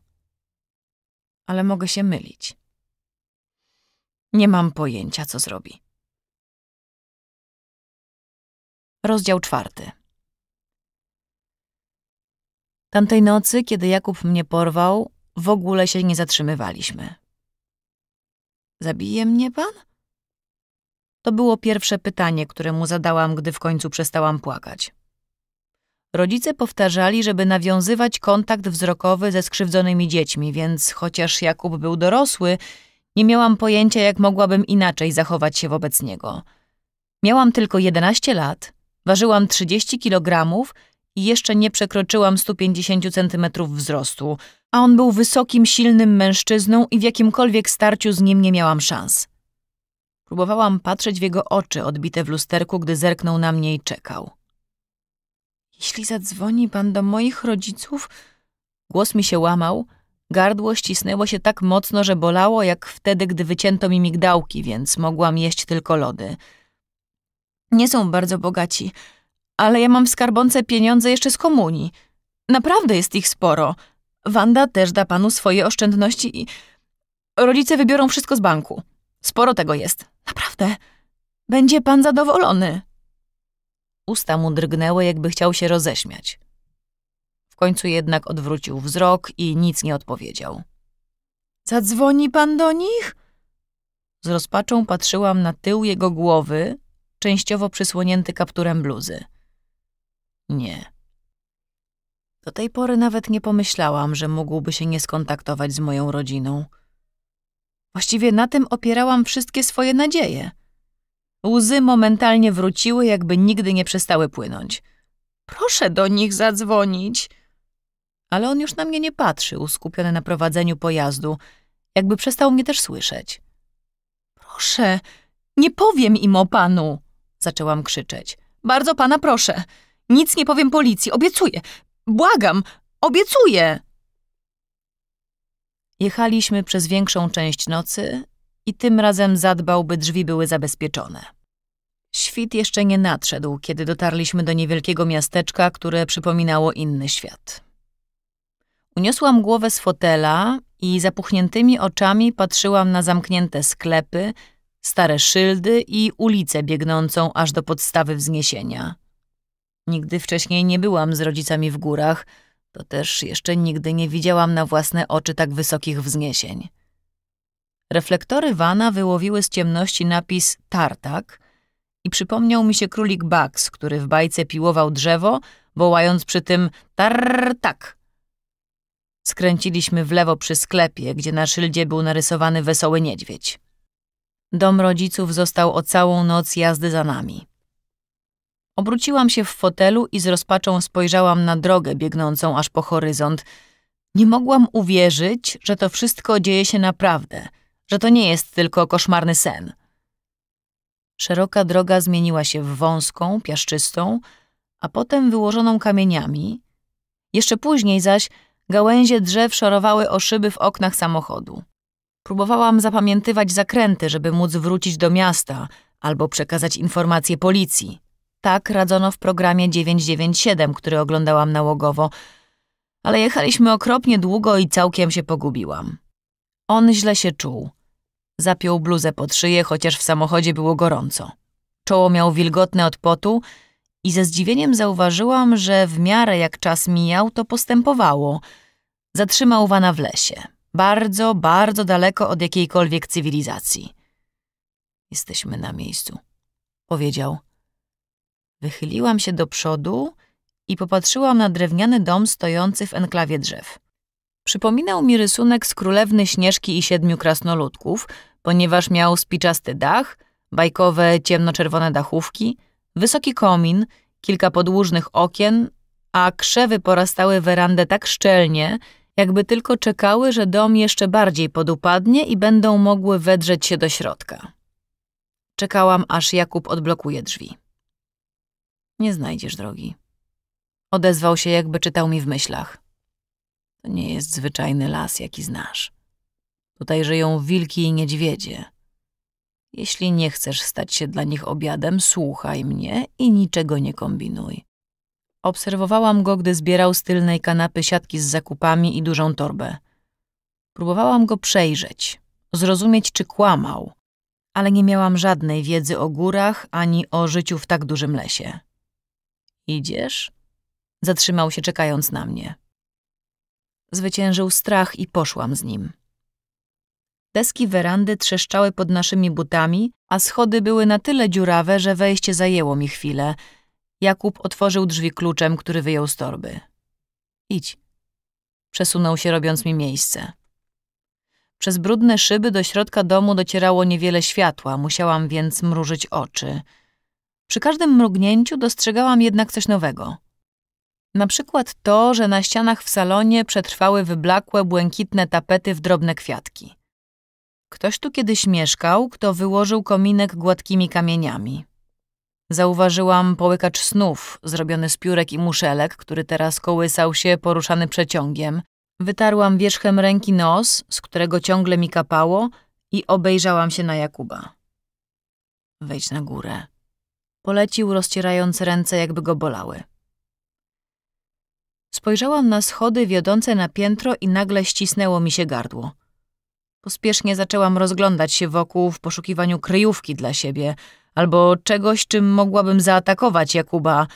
Ale mogę się mylić. Nie mam pojęcia, co zrobi. Rozdział czwarty. Tamtej nocy, kiedy Jakub mnie porwał, w ogóle się nie zatrzymywaliśmy. Zabije mnie pan? To było pierwsze pytanie, które mu zadałam, gdy w końcu przestałam płakać. Rodzice powtarzali, żeby nawiązywać kontakt wzrokowy ze skrzywdzonymi dziećmi, więc chociaż Jakub był dorosły, nie miałam pojęcia, jak mogłabym inaczej zachować się wobec niego. Miałam tylko 11 lat, ważyłam 30 kg i jeszcze nie przekroczyłam 150 cm wzrostu, a on był wysokim, silnym mężczyzną i w jakimkolwiek starciu z nim nie miałam szans. Próbowałam patrzeć w jego oczy odbite w lusterku, gdy zerknął na mnie i czekał. Jeśli zadzwoni pan do moich rodziców... Głos mi się łamał, gardło ścisnęło się tak mocno, że bolało, jak wtedy, gdy wycięto mi migdałki, więc mogłam jeść tylko lody. Nie są bardzo bogaci, ale ja mam w skarbonce pieniądze jeszcze z komunii. Naprawdę jest ich sporo. Wanda też da panu swoje oszczędności i... Rodzice wybiorą wszystko z banku. Sporo tego jest. Naprawdę. Będzie pan zadowolony. Usta mu drgnęły, jakby chciał się roześmiać. W końcu jednak odwrócił wzrok i nic nie odpowiedział. Zadzwoni pan do nich? Z rozpaczą patrzyłam na tył jego głowy, częściowo przysłonięty kapturem bluzy. Nie. Do tej pory nawet nie pomyślałam, że mógłby się nie skontaktować z moją rodziną. Właściwie na tym opierałam wszystkie swoje nadzieje. Łzy momentalnie wróciły, jakby nigdy nie przestały płynąć. Proszę do nich zadzwonić. Ale on już na mnie nie patrzył, skupiony na prowadzeniu pojazdu, jakby przestał mnie też słyszeć. Proszę, nie powiem im o panu, zaczęłam krzyczeć. Bardzo pana proszę. Nic nie powiem policji, obiecuję. Błagam, obiecuję. Jechaliśmy przez większą część nocy i tym razem zadbał, by drzwi były zabezpieczone. Świt jeszcze nie nadszedł, kiedy dotarliśmy do niewielkiego miasteczka, które przypominało inny świat. Uniosłam głowę z fotela i zapuchniętymi oczami patrzyłam na zamknięte sklepy, stare szyldy i ulicę biegnącą aż do podstawy wzniesienia. Nigdy wcześniej nie byłam z rodzicami w górach – to też jeszcze nigdy nie widziałam na własne oczy tak wysokich wzniesień. Reflektory Wana wyłowiły z ciemności napis Tartak i przypomniał mi się królik Bugs, który w bajce piłował drzewo, wołając przy tym Tartak. Skręciliśmy w lewo przy sklepie, gdzie na szyldzie był narysowany wesoły niedźwiedź. Dom rodziców został o całą noc jazdy za nami. Obróciłam się w fotelu i z rozpaczą spojrzałam na drogę biegnącą aż po horyzont. Nie mogłam uwierzyć, że to wszystko dzieje się naprawdę, że to nie jest tylko koszmarny sen. Szeroka droga zmieniła się w wąską, piaszczystą, a potem wyłożoną kamieniami. Jeszcze później zaś gałęzie drzew szorowały o szyby w oknach samochodu. Próbowałam zapamiętywać zakręty, żeby móc wrócić do miasta albo przekazać informacje policji. Tak radzono w programie 997, który oglądałam nałogowo, ale jechaliśmy okropnie długo i całkiem się pogubiłam. On źle się czuł. Zapiął bluzę pod szyję, chociaż w samochodzie było gorąco. Czoło miał wilgotne od potu i ze zdziwieniem zauważyłam, że w miarę jak czas mijał, to postępowało. Zatrzymał Wana w lesie. Bardzo, bardzo daleko od jakiejkolwiek cywilizacji. Jesteśmy na miejscu, powiedział Wychyliłam się do przodu i popatrzyłam na drewniany dom stojący w enklawie drzew. Przypominał mi rysunek z królewny Śnieżki i siedmiu krasnoludków, ponieważ miał spiczasty dach, bajkowe ciemnoczerwone dachówki, wysoki komin, kilka podłużnych okien, a krzewy porastały werandę tak szczelnie, jakby tylko czekały, że dom jeszcze bardziej podupadnie i będą mogły wedrzeć się do środka. Czekałam, aż Jakub odblokuje drzwi. Nie znajdziesz drogi. Odezwał się, jakby czytał mi w myślach. To nie jest zwyczajny las, jaki znasz. Tutaj żyją wilki i niedźwiedzie. Jeśli nie chcesz stać się dla nich obiadem, słuchaj mnie i niczego nie kombinuj. Obserwowałam go, gdy zbierał z tylnej kanapy siatki z zakupami i dużą torbę. Próbowałam go przejrzeć, zrozumieć, czy kłamał, ale nie miałam żadnej wiedzy o górach ani o życiu w tak dużym lesie. Idziesz? Zatrzymał się czekając na mnie. Zwyciężył strach i poszłam z nim. Deski werandy trzeszczały pod naszymi butami, a schody były na tyle dziurawe, że wejście zajęło mi chwilę. Jakub otworzył drzwi kluczem, który wyjął z torby. Idź. Przesunął się, robiąc mi miejsce. Przez brudne szyby do środka domu docierało niewiele światła, musiałam więc mrużyć oczy. Przy każdym mrugnięciu dostrzegałam jednak coś nowego. Na przykład to, że na ścianach w salonie przetrwały wyblakłe, błękitne tapety w drobne kwiatki. Ktoś tu kiedyś mieszkał, kto wyłożył kominek gładkimi kamieniami. Zauważyłam połykacz snów, zrobiony z piórek i muszelek, który teraz kołysał się, poruszany przeciągiem. Wytarłam wierzchem ręki nos, z którego ciągle mi kapało, i obejrzałam się na Jakuba. Wejdź na górę, Polecił, rozcierając ręce, jakby go bolały. Spojrzałam na schody wiodące na piętro i nagle ścisnęło mi się gardło. Pospiesznie zaczęłam rozglądać się wokół w poszukiwaniu kryjówki dla siebie albo czegoś, czym mogłabym zaatakować Jakuba,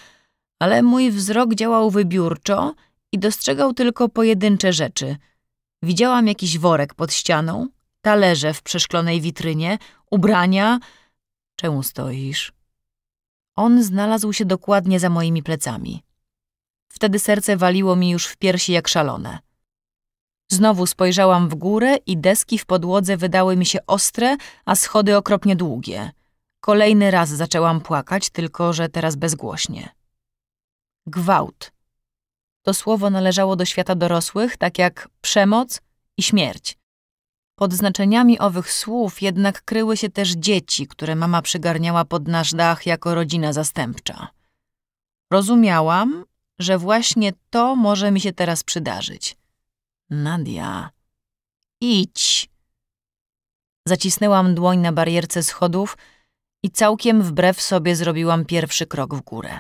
ale mój wzrok działał wybiórczo i dostrzegał tylko pojedyncze rzeczy. Widziałam jakiś worek pod ścianą, talerze w przeszklonej witrynie, ubrania. Czemu stoisz? On znalazł się dokładnie za moimi plecami. Wtedy serce waliło mi już w piersi jak szalone. Znowu spojrzałam w górę i deski w podłodze wydały mi się ostre, a schody okropnie długie. Kolejny raz zaczęłam płakać, tylko że teraz bezgłośnie. Gwałt. To słowo należało do świata dorosłych, tak jak przemoc i śmierć. Pod znaczeniami owych słów jednak kryły się też dzieci, które mama przygarniała pod nasz dach jako rodzina zastępcza. Rozumiałam, że właśnie to może mi się teraz przydarzyć. Nadia, idź. Zacisnęłam dłoń na barierce schodów i całkiem wbrew sobie zrobiłam pierwszy krok w górę.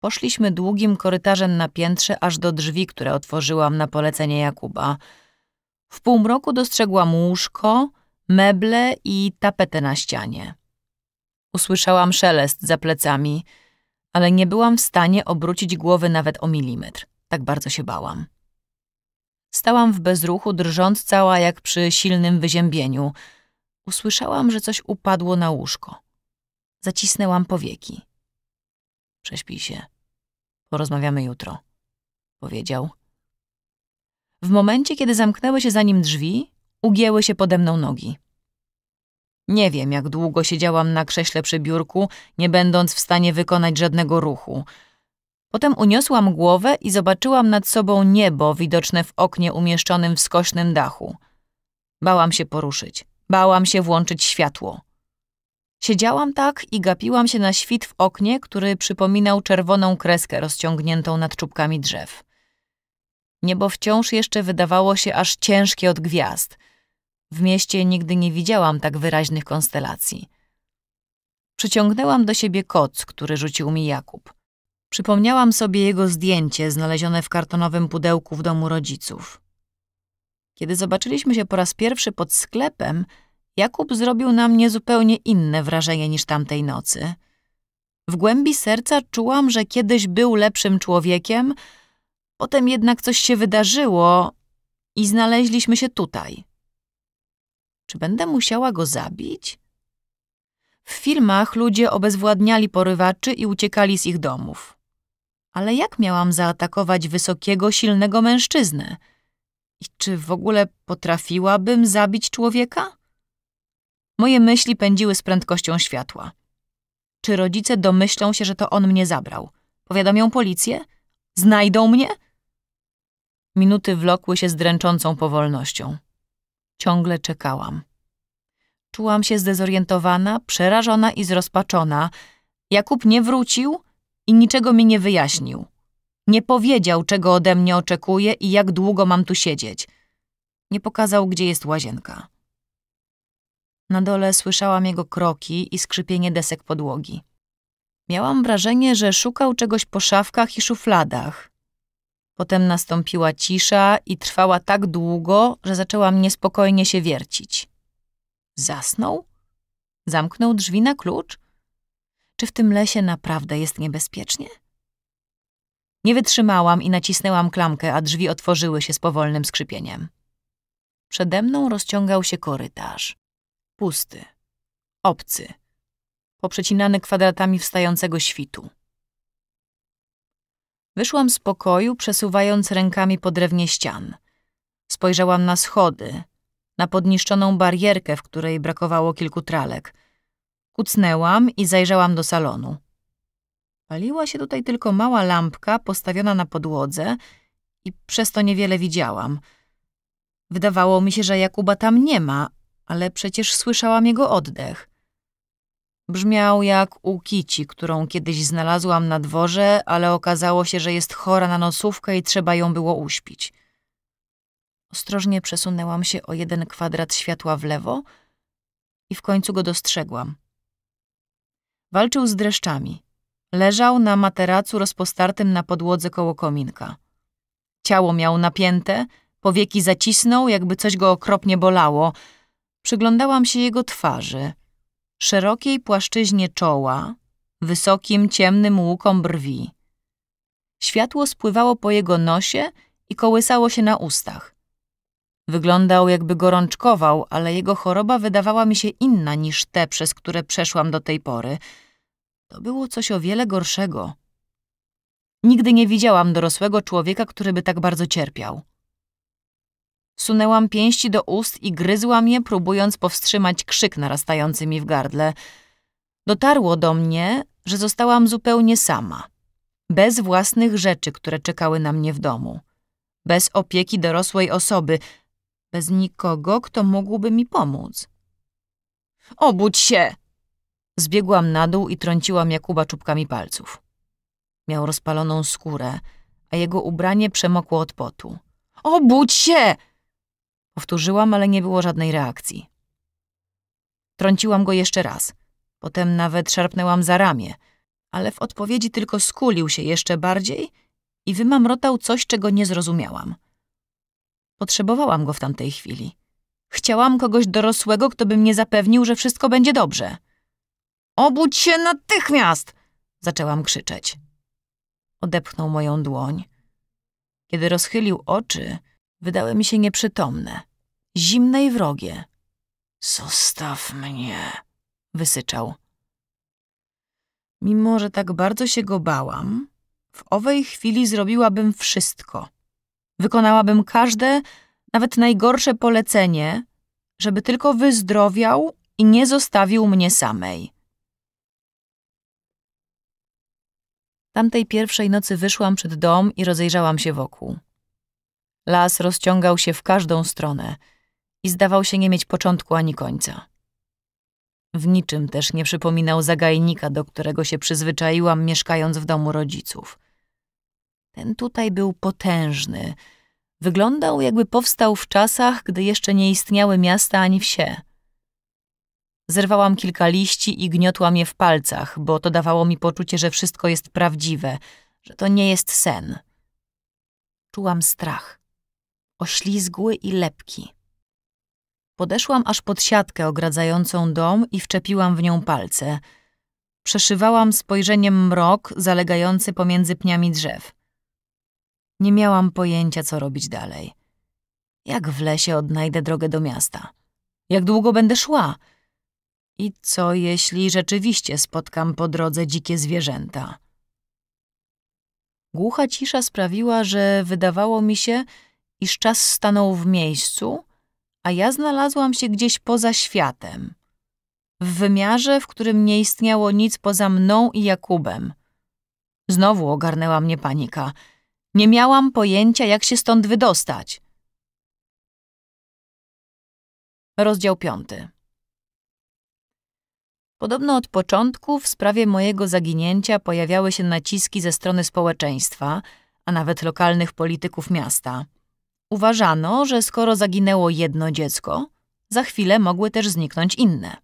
Poszliśmy długim korytarzem na piętrze aż do drzwi, które otworzyłam na polecenie Jakuba – w półmroku dostrzegłam łóżko, meble i tapetę na ścianie. Usłyszałam szelest za plecami, ale nie byłam w stanie obrócić głowy nawet o milimetr. Tak bardzo się bałam. Stałam w bezruchu, drżąc cała jak przy silnym wyziębieniu. Usłyszałam, że coś upadło na łóżko. Zacisnęłam powieki. Prześpij się. Porozmawiamy jutro, powiedział w momencie, kiedy zamknęły się za nim drzwi, ugięły się pode mną nogi. Nie wiem, jak długo siedziałam na krześle przy biurku, nie będąc w stanie wykonać żadnego ruchu. Potem uniosłam głowę i zobaczyłam nad sobą niebo widoczne w oknie umieszczonym w skośnym dachu. Bałam się poruszyć, bałam się włączyć światło. Siedziałam tak i gapiłam się na świt w oknie, który przypominał czerwoną kreskę rozciągniętą nad czubkami drzew. Niebo wciąż jeszcze wydawało się aż ciężkie od gwiazd. W mieście nigdy nie widziałam tak wyraźnych konstelacji. Przyciągnęłam do siebie koc, który rzucił mi Jakub. Przypomniałam sobie jego zdjęcie znalezione w kartonowym pudełku w domu rodziców. Kiedy zobaczyliśmy się po raz pierwszy pod sklepem, Jakub zrobił na mnie zupełnie inne wrażenie niż tamtej nocy. W głębi serca czułam, że kiedyś był lepszym człowiekiem, Potem jednak coś się wydarzyło i znaleźliśmy się tutaj. Czy będę musiała go zabić? W filmach ludzie obezwładniali porywaczy i uciekali z ich domów. Ale jak miałam zaatakować wysokiego, silnego mężczyznę? I czy w ogóle potrafiłabym zabić człowieka? Moje myśli pędziły z prędkością światła. Czy rodzice domyślą się, że to on mnie zabrał? Powiadomią policję? Znajdą mnie? Minuty wlokły się z dręczącą powolnością. Ciągle czekałam. Czułam się zdezorientowana, przerażona i zrozpaczona. Jakub nie wrócił i niczego mi nie wyjaśnił. Nie powiedział, czego ode mnie oczekuje i jak długo mam tu siedzieć. Nie pokazał, gdzie jest łazienka. Na dole słyszałam jego kroki i skrzypienie desek podłogi. Miałam wrażenie, że szukał czegoś po szafkach i szufladach, Potem nastąpiła cisza i trwała tak długo, że zaczęłam niespokojnie się wiercić. Zasnął? Zamknął drzwi na klucz? Czy w tym lesie naprawdę jest niebezpiecznie? Nie wytrzymałam i nacisnęłam klamkę, a drzwi otworzyły się z powolnym skrzypieniem. Przede mną rozciągał się korytarz. Pusty. Obcy. Poprzecinany kwadratami wstającego świtu. Wyszłam z pokoju, przesuwając rękami po drewnie ścian. Spojrzałam na schody, na podniszczoną barierkę, w której brakowało kilku tralek. Kucnęłam i zajrzałam do salonu. Paliła się tutaj tylko mała lampka postawiona na podłodze i przez to niewiele widziałam. Wydawało mi się, że Jakuba tam nie ma, ale przecież słyszałam jego oddech. Brzmiał jak u Kici, którą kiedyś znalazłam na dworze, ale okazało się, że jest chora na nosówkę i trzeba ją było uśpić. Ostrożnie przesunęłam się o jeden kwadrat światła w lewo i w końcu go dostrzegłam. Walczył z dreszczami. Leżał na materacu rozpostartym na podłodze koło kominka. Ciało miał napięte, powieki zacisnął, jakby coś go okropnie bolało. Przyglądałam się jego twarzy – szerokiej płaszczyźnie czoła, wysokim ciemnym łukom brwi. Światło spływało po jego nosie i kołysało się na ustach. Wyglądał jakby gorączkował, ale jego choroba wydawała mi się inna niż te, przez które przeszłam do tej pory. To było coś o wiele gorszego. Nigdy nie widziałam dorosłego człowieka, który by tak bardzo cierpiał. Sunęłam pięści do ust i gryzłam je, próbując powstrzymać krzyk narastający mi w gardle. Dotarło do mnie, że zostałam zupełnie sama. Bez własnych rzeczy, które czekały na mnie w domu. Bez opieki dorosłej osoby. Bez nikogo, kto mógłby mi pomóc. Obudź się! Zbiegłam na dół i trąciłam Jakuba czubkami palców. Miał rozpaloną skórę, a jego ubranie przemokło od potu. Obudź się! Powtórzyłam, ale nie było żadnej reakcji. Trąciłam go jeszcze raz. Potem nawet szarpnęłam za ramię, ale w odpowiedzi tylko skulił się jeszcze bardziej i wymamrotał coś, czego nie zrozumiałam. Potrzebowałam go w tamtej chwili. Chciałam kogoś dorosłego, kto by mnie zapewnił, że wszystko będzie dobrze. Obudź się natychmiast! Zaczęłam krzyczeć. Odepchnął moją dłoń. Kiedy rozchylił oczy, Wydały mi się nieprzytomne, zimne i wrogie. Zostaw mnie, wysyczał. Mimo, że tak bardzo się go bałam, w owej chwili zrobiłabym wszystko. Wykonałabym każde, nawet najgorsze polecenie, żeby tylko wyzdrowiał i nie zostawił mnie samej. Tamtej pierwszej nocy wyszłam przed dom i rozejrzałam się wokół. Las rozciągał się w każdą stronę i zdawał się nie mieć początku ani końca. W niczym też nie przypominał zagajnika, do którego się przyzwyczaiłam, mieszkając w domu rodziców. Ten tutaj był potężny. Wyglądał, jakby powstał w czasach, gdy jeszcze nie istniały miasta ani wsie. Zerwałam kilka liści i gniotłam je w palcach, bo to dawało mi poczucie, że wszystko jest prawdziwe, że to nie jest sen. Czułam strach oślizgły i lepki. Podeszłam aż pod siatkę ogradzającą dom i wczepiłam w nią palce. Przeszywałam spojrzeniem mrok zalegający pomiędzy pniami drzew. Nie miałam pojęcia, co robić dalej. Jak w lesie odnajdę drogę do miasta? Jak długo będę szła? I co jeśli rzeczywiście spotkam po drodze dzikie zwierzęta? Głucha cisza sprawiła, że wydawało mi się, iż czas stanął w miejscu, a ja znalazłam się gdzieś poza światem, w wymiarze, w którym nie istniało nic poza mną i Jakubem. Znowu ogarnęła mnie panika. Nie miałam pojęcia, jak się stąd wydostać. Rozdział piąty. Podobno od początku w sprawie mojego zaginięcia pojawiały się naciski ze strony społeczeństwa, a nawet lokalnych polityków miasta. Uważano, że skoro zaginęło jedno dziecko, za chwilę mogły też zniknąć inne.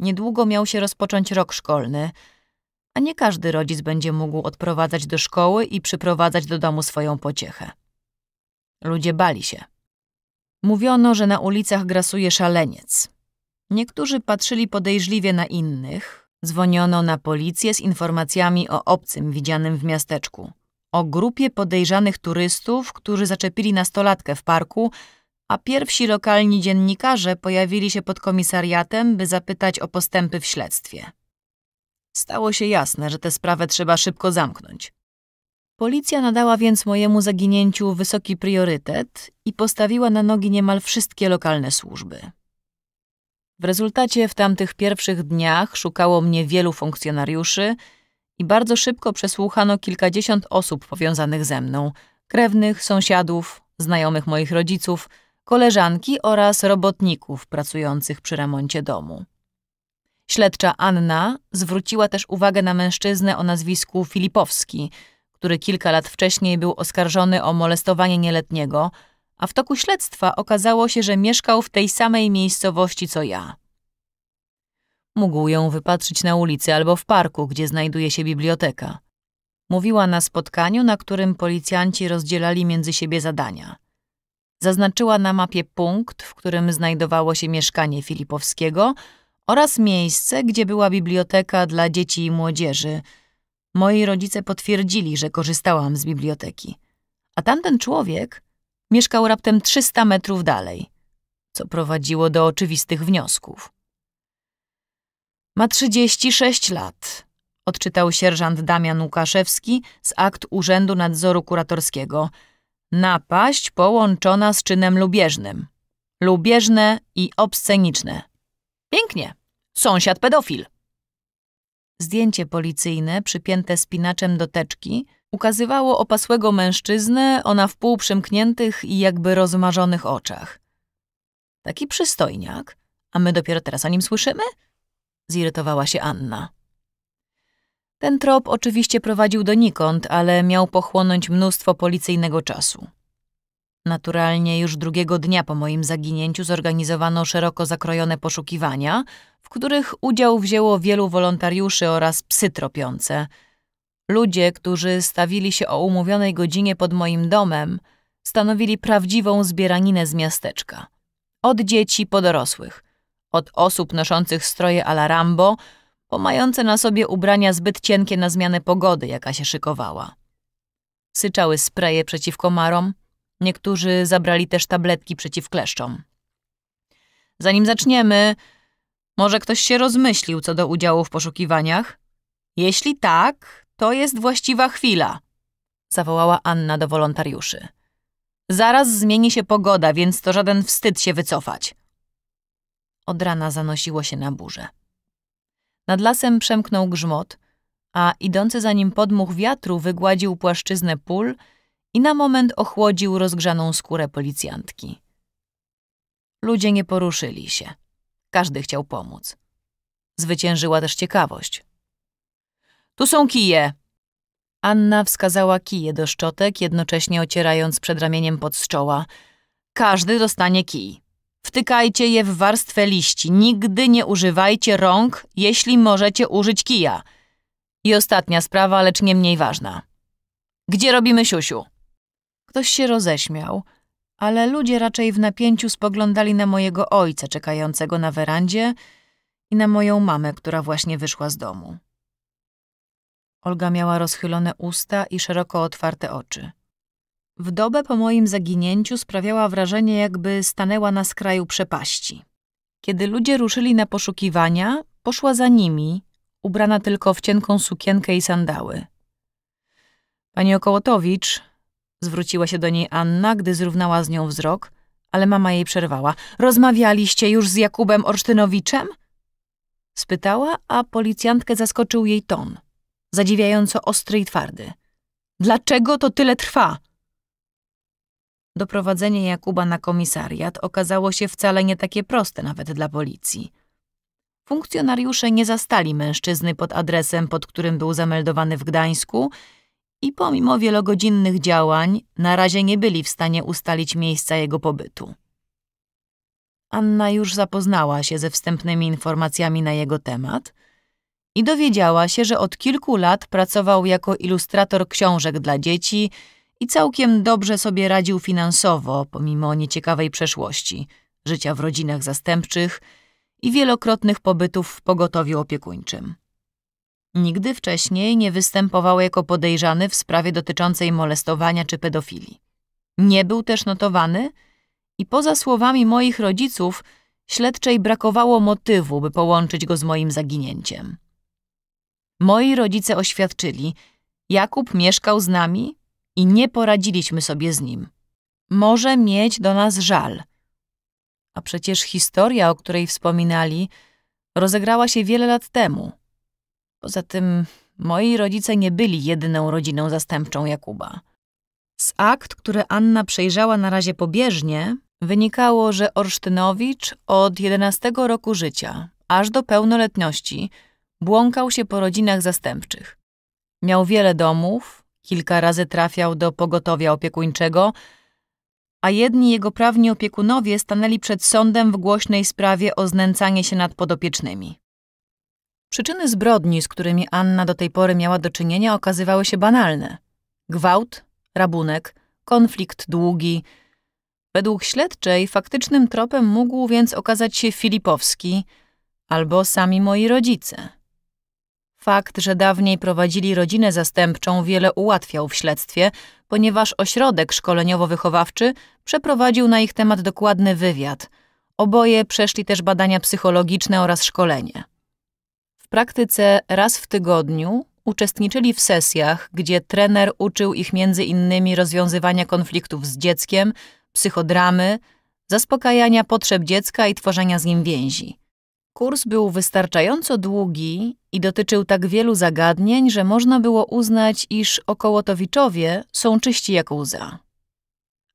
Niedługo miał się rozpocząć rok szkolny, a nie każdy rodzic będzie mógł odprowadzać do szkoły i przyprowadzać do domu swoją pociechę. Ludzie bali się. Mówiono, że na ulicach grasuje szaleniec. Niektórzy patrzyli podejrzliwie na innych, dzwoniono na policję z informacjami o obcym widzianym w miasteczku o grupie podejrzanych turystów, którzy zaczepili nastolatkę w parku, a pierwsi lokalni dziennikarze pojawili się pod komisariatem, by zapytać o postępy w śledztwie. Stało się jasne, że tę sprawę trzeba szybko zamknąć. Policja nadała więc mojemu zaginięciu wysoki priorytet i postawiła na nogi niemal wszystkie lokalne służby. W rezultacie w tamtych pierwszych dniach szukało mnie wielu funkcjonariuszy, i bardzo szybko przesłuchano kilkadziesiąt osób powiązanych ze mną krewnych, sąsiadów, znajomych moich rodziców, koleżanki oraz robotników pracujących przy remoncie domu. Śledcza Anna zwróciła też uwagę na mężczyznę o nazwisku Filipowski, który kilka lat wcześniej był oskarżony o molestowanie nieletniego, a w toku śledztwa okazało się, że mieszkał w tej samej miejscowości co ja. Mógł ją wypatrzyć na ulicy albo w parku, gdzie znajduje się biblioteka. Mówiła na spotkaniu, na którym policjanci rozdzielali między siebie zadania. Zaznaczyła na mapie punkt, w którym znajdowało się mieszkanie Filipowskiego oraz miejsce, gdzie była biblioteka dla dzieci i młodzieży. Moi rodzice potwierdzili, że korzystałam z biblioteki. A tamten człowiek mieszkał raptem 300 metrów dalej, co prowadziło do oczywistych wniosków. Ma 36 lat, odczytał sierżant Damian Łukaszewski z akt Urzędu Nadzoru Kuratorskiego. Napaść połączona z czynem lubieżnym. Lubieżne i obsceniczne. Pięknie. Sąsiad pedofil. Zdjęcie policyjne, przypięte spinaczem do teczki, ukazywało opasłego mężczyznę o na wpół przymkniętych i jakby rozmarzonych oczach. Taki przystojniak, a my dopiero teraz o nim słyszymy? zirytowała się Anna. Ten trop oczywiście prowadził donikąd, ale miał pochłonąć mnóstwo policyjnego czasu. Naturalnie już drugiego dnia po moim zaginięciu zorganizowano szeroko zakrojone poszukiwania, w których udział wzięło wielu wolontariuszy oraz psy tropiące. Ludzie, którzy stawili się o umówionej godzinie pod moim domem, stanowili prawdziwą zbieraninę z miasteczka. Od dzieci po dorosłych, od osób noszących stroje ala Rambo, po mające na sobie ubrania zbyt cienkie na zmianę pogody, jaka się szykowała. Syczały spreje przeciw komarom, niektórzy zabrali też tabletki przeciw kleszczom. Zanim zaczniemy, może ktoś się rozmyślił co do udziału w poszukiwaniach? Jeśli tak, to jest właściwa chwila, zawołała Anna do wolontariuszy. Zaraz zmieni się pogoda, więc to żaden wstyd się wycofać. Od rana zanosiło się na burzę. Nad lasem przemknął grzmot, a idący za nim podmuch wiatru wygładził płaszczyznę pól i na moment ochłodził rozgrzaną skórę policjantki. Ludzie nie poruszyli się. Każdy chciał pomóc. Zwyciężyła też ciekawość. Tu są kije! Anna wskazała kije do szczotek, jednocześnie ocierając przed ramieniem pod z czoła. Każdy dostanie kij. Wtykajcie je w warstwę liści. Nigdy nie używajcie rąk, jeśli możecie użyć kija. I ostatnia sprawa, lecz nie mniej ważna. Gdzie robimy siusiu? Ktoś się roześmiał, ale ludzie raczej w napięciu spoglądali na mojego ojca czekającego na werandzie i na moją mamę, która właśnie wyszła z domu. Olga miała rozchylone usta i szeroko otwarte oczy. W dobę po moim zaginięciu sprawiała wrażenie, jakby stanęła na skraju przepaści. Kiedy ludzie ruszyli na poszukiwania, poszła za nimi, ubrana tylko w cienką sukienkę i sandały. Pani Okołotowicz, zwróciła się do niej Anna, gdy zrównała z nią wzrok, ale mama jej przerwała. Rozmawialiście już z Jakubem Orsztynowiczem? Spytała, a policjantkę zaskoczył jej ton, zadziwiająco ostry i twardy. Dlaczego to tyle trwa? doprowadzenie Jakuba na komisariat okazało się wcale nie takie proste nawet dla policji. Funkcjonariusze nie zastali mężczyzny pod adresem, pod którym był zameldowany w Gdańsku i pomimo wielogodzinnych działań na razie nie byli w stanie ustalić miejsca jego pobytu. Anna już zapoznała się ze wstępnymi informacjami na jego temat i dowiedziała się, że od kilku lat pracował jako ilustrator książek dla dzieci – i całkiem dobrze sobie radził finansowo, pomimo nieciekawej przeszłości, życia w rodzinach zastępczych i wielokrotnych pobytów w pogotowiu opiekuńczym. Nigdy wcześniej nie występował jako podejrzany w sprawie dotyczącej molestowania czy pedofilii. Nie był też notowany i poza słowami moich rodziców śledczej brakowało motywu, by połączyć go z moim zaginięciem. Moi rodzice oświadczyli, Jakub mieszkał z nami, i nie poradziliśmy sobie z nim. Może mieć do nas żal. A przecież historia, o której wspominali, rozegrała się wiele lat temu. Poza tym moi rodzice nie byli jedyną rodziną zastępczą Jakuba. Z akt, które Anna przejrzała na razie pobieżnie, wynikało, że Orsztynowicz od 11 roku życia aż do pełnoletności błąkał się po rodzinach zastępczych. Miał wiele domów, Kilka razy trafiał do pogotowia opiekuńczego, a jedni jego prawni opiekunowie stanęli przed sądem w głośnej sprawie o znęcanie się nad podopiecznymi. Przyczyny zbrodni, z którymi Anna do tej pory miała do czynienia, okazywały się banalne. Gwałt, rabunek, konflikt długi. Według śledczej faktycznym tropem mógł więc okazać się Filipowski albo sami moi rodzice. Fakt, że dawniej prowadzili rodzinę zastępczą, wiele ułatwiał w śledztwie, ponieważ ośrodek szkoleniowo-wychowawczy przeprowadził na ich temat dokładny wywiad. Oboje przeszli też badania psychologiczne oraz szkolenie. W praktyce raz w tygodniu uczestniczyli w sesjach, gdzie trener uczył ich między innymi rozwiązywania konfliktów z dzieckiem, psychodramy, zaspokajania potrzeb dziecka i tworzenia z nim więzi. Kurs był wystarczająco długi i dotyczył tak wielu zagadnień, że można było uznać, iż Okołotowiczowie są czyści jak łza.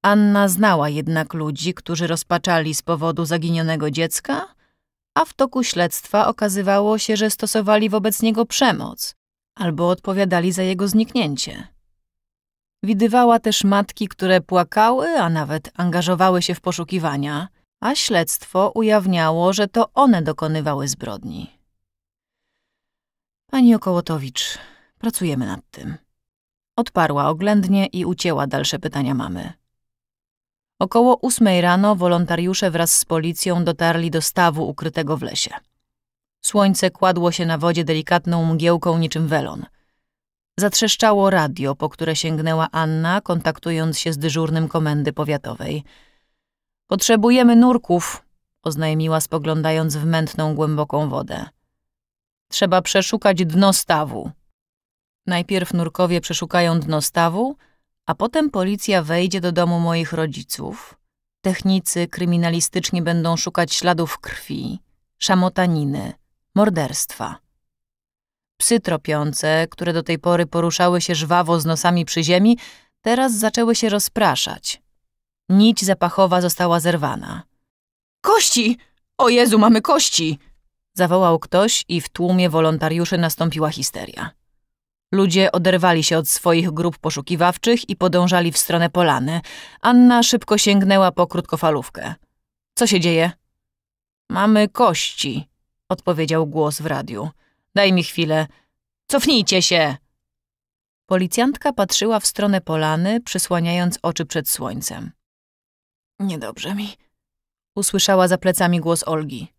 Anna znała jednak ludzi, którzy rozpaczali z powodu zaginionego dziecka, a w toku śledztwa okazywało się, że stosowali wobec niego przemoc albo odpowiadali za jego zniknięcie. Widywała też matki, które płakały, a nawet angażowały się w poszukiwania – a śledztwo ujawniało, że to one dokonywały zbrodni. Pani Okołotowicz, pracujemy nad tym. Odparła oględnie i ucięła dalsze pytania mamy. Około ósmej rano wolontariusze wraz z policją dotarli do stawu ukrytego w lesie. Słońce kładło się na wodzie delikatną mgiełką niczym welon. Zatrzeszczało radio, po które sięgnęła Anna, kontaktując się z dyżurnym komendy powiatowej – Potrzebujemy nurków, oznajmiła spoglądając w mętną, głęboką wodę. Trzeba przeszukać dno stawu. Najpierw nurkowie przeszukają dno stawu, a potem policja wejdzie do domu moich rodziców. Technicy kryminalistyczni będą szukać śladów krwi, szamotaniny, morderstwa. Psy tropiące, które do tej pory poruszały się żwawo z nosami przy ziemi, teraz zaczęły się rozpraszać. Nić zapachowa została zerwana. Kości! O Jezu, mamy kości! Zawołał ktoś i w tłumie wolontariuszy nastąpiła histeria. Ludzie oderwali się od swoich grup poszukiwawczych i podążali w stronę polany. Anna szybko sięgnęła po krótkofalówkę. Co się dzieje? Mamy kości, odpowiedział głos w radiu. Daj mi chwilę. Cofnijcie się! Policjantka patrzyła w stronę polany, przysłaniając oczy przed słońcem. Niedobrze mi. Usłyszała za plecami głos Olgi.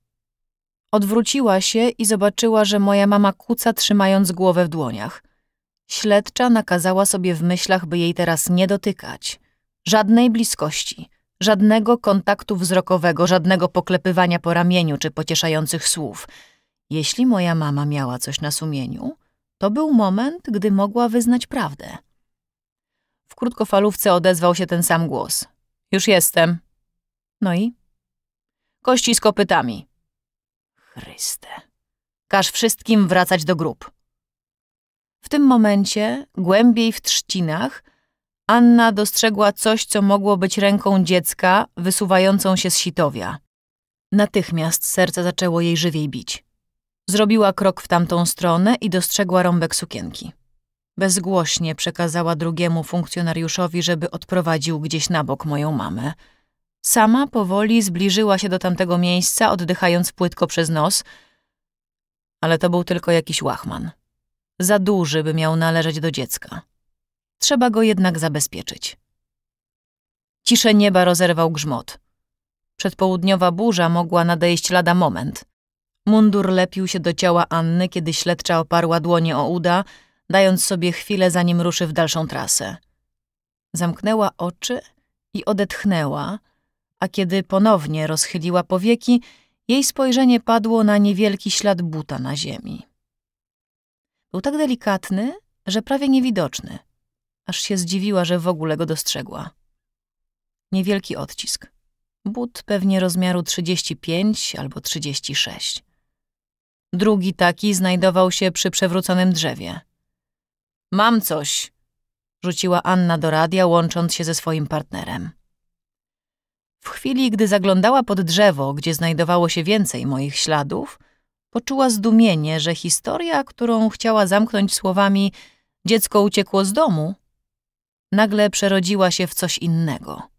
Odwróciła się i zobaczyła, że moja mama kuca trzymając głowę w dłoniach. Śledcza nakazała sobie w myślach, by jej teraz nie dotykać. Żadnej bliskości, żadnego kontaktu wzrokowego, żadnego poklepywania po ramieniu czy pocieszających słów. Jeśli moja mama miała coś na sumieniu, to był moment, gdy mogła wyznać prawdę. W krótkofalówce odezwał się ten sam głos. Już jestem. No i? Kości z kopytami. Chryste. Każ wszystkim wracać do grup. W tym momencie, głębiej w trzcinach, Anna dostrzegła coś, co mogło być ręką dziecka wysuwającą się z sitowia. Natychmiast serce zaczęło jej żywiej bić. Zrobiła krok w tamtą stronę i dostrzegła rąbek sukienki. Bezgłośnie przekazała drugiemu funkcjonariuszowi, żeby odprowadził gdzieś na bok moją mamę. Sama powoli zbliżyła się do tamtego miejsca, oddychając płytko przez nos, ale to był tylko jakiś łachman. Za duży, by miał należeć do dziecka. Trzeba go jednak zabezpieczyć. Ciszę nieba rozerwał grzmot. Przedpołudniowa burza mogła nadejść lada moment. Mundur lepił się do ciała Anny, kiedy śledcza oparła dłonie o uda, dając sobie chwilę, zanim ruszy w dalszą trasę. Zamknęła oczy i odetchnęła, a kiedy ponownie rozchyliła powieki, jej spojrzenie padło na niewielki ślad buta na ziemi. Był tak delikatny, że prawie niewidoczny, aż się zdziwiła, że w ogóle go dostrzegła. Niewielki odcisk. But pewnie rozmiaru 35 albo 36. Drugi taki znajdował się przy przewróconym drzewie. Mam coś, rzuciła Anna do radia, łącząc się ze swoim partnerem. W chwili, gdy zaglądała pod drzewo, gdzie znajdowało się więcej moich śladów, poczuła zdumienie, że historia, którą chciała zamknąć słowami dziecko uciekło z domu, nagle przerodziła się w coś innego.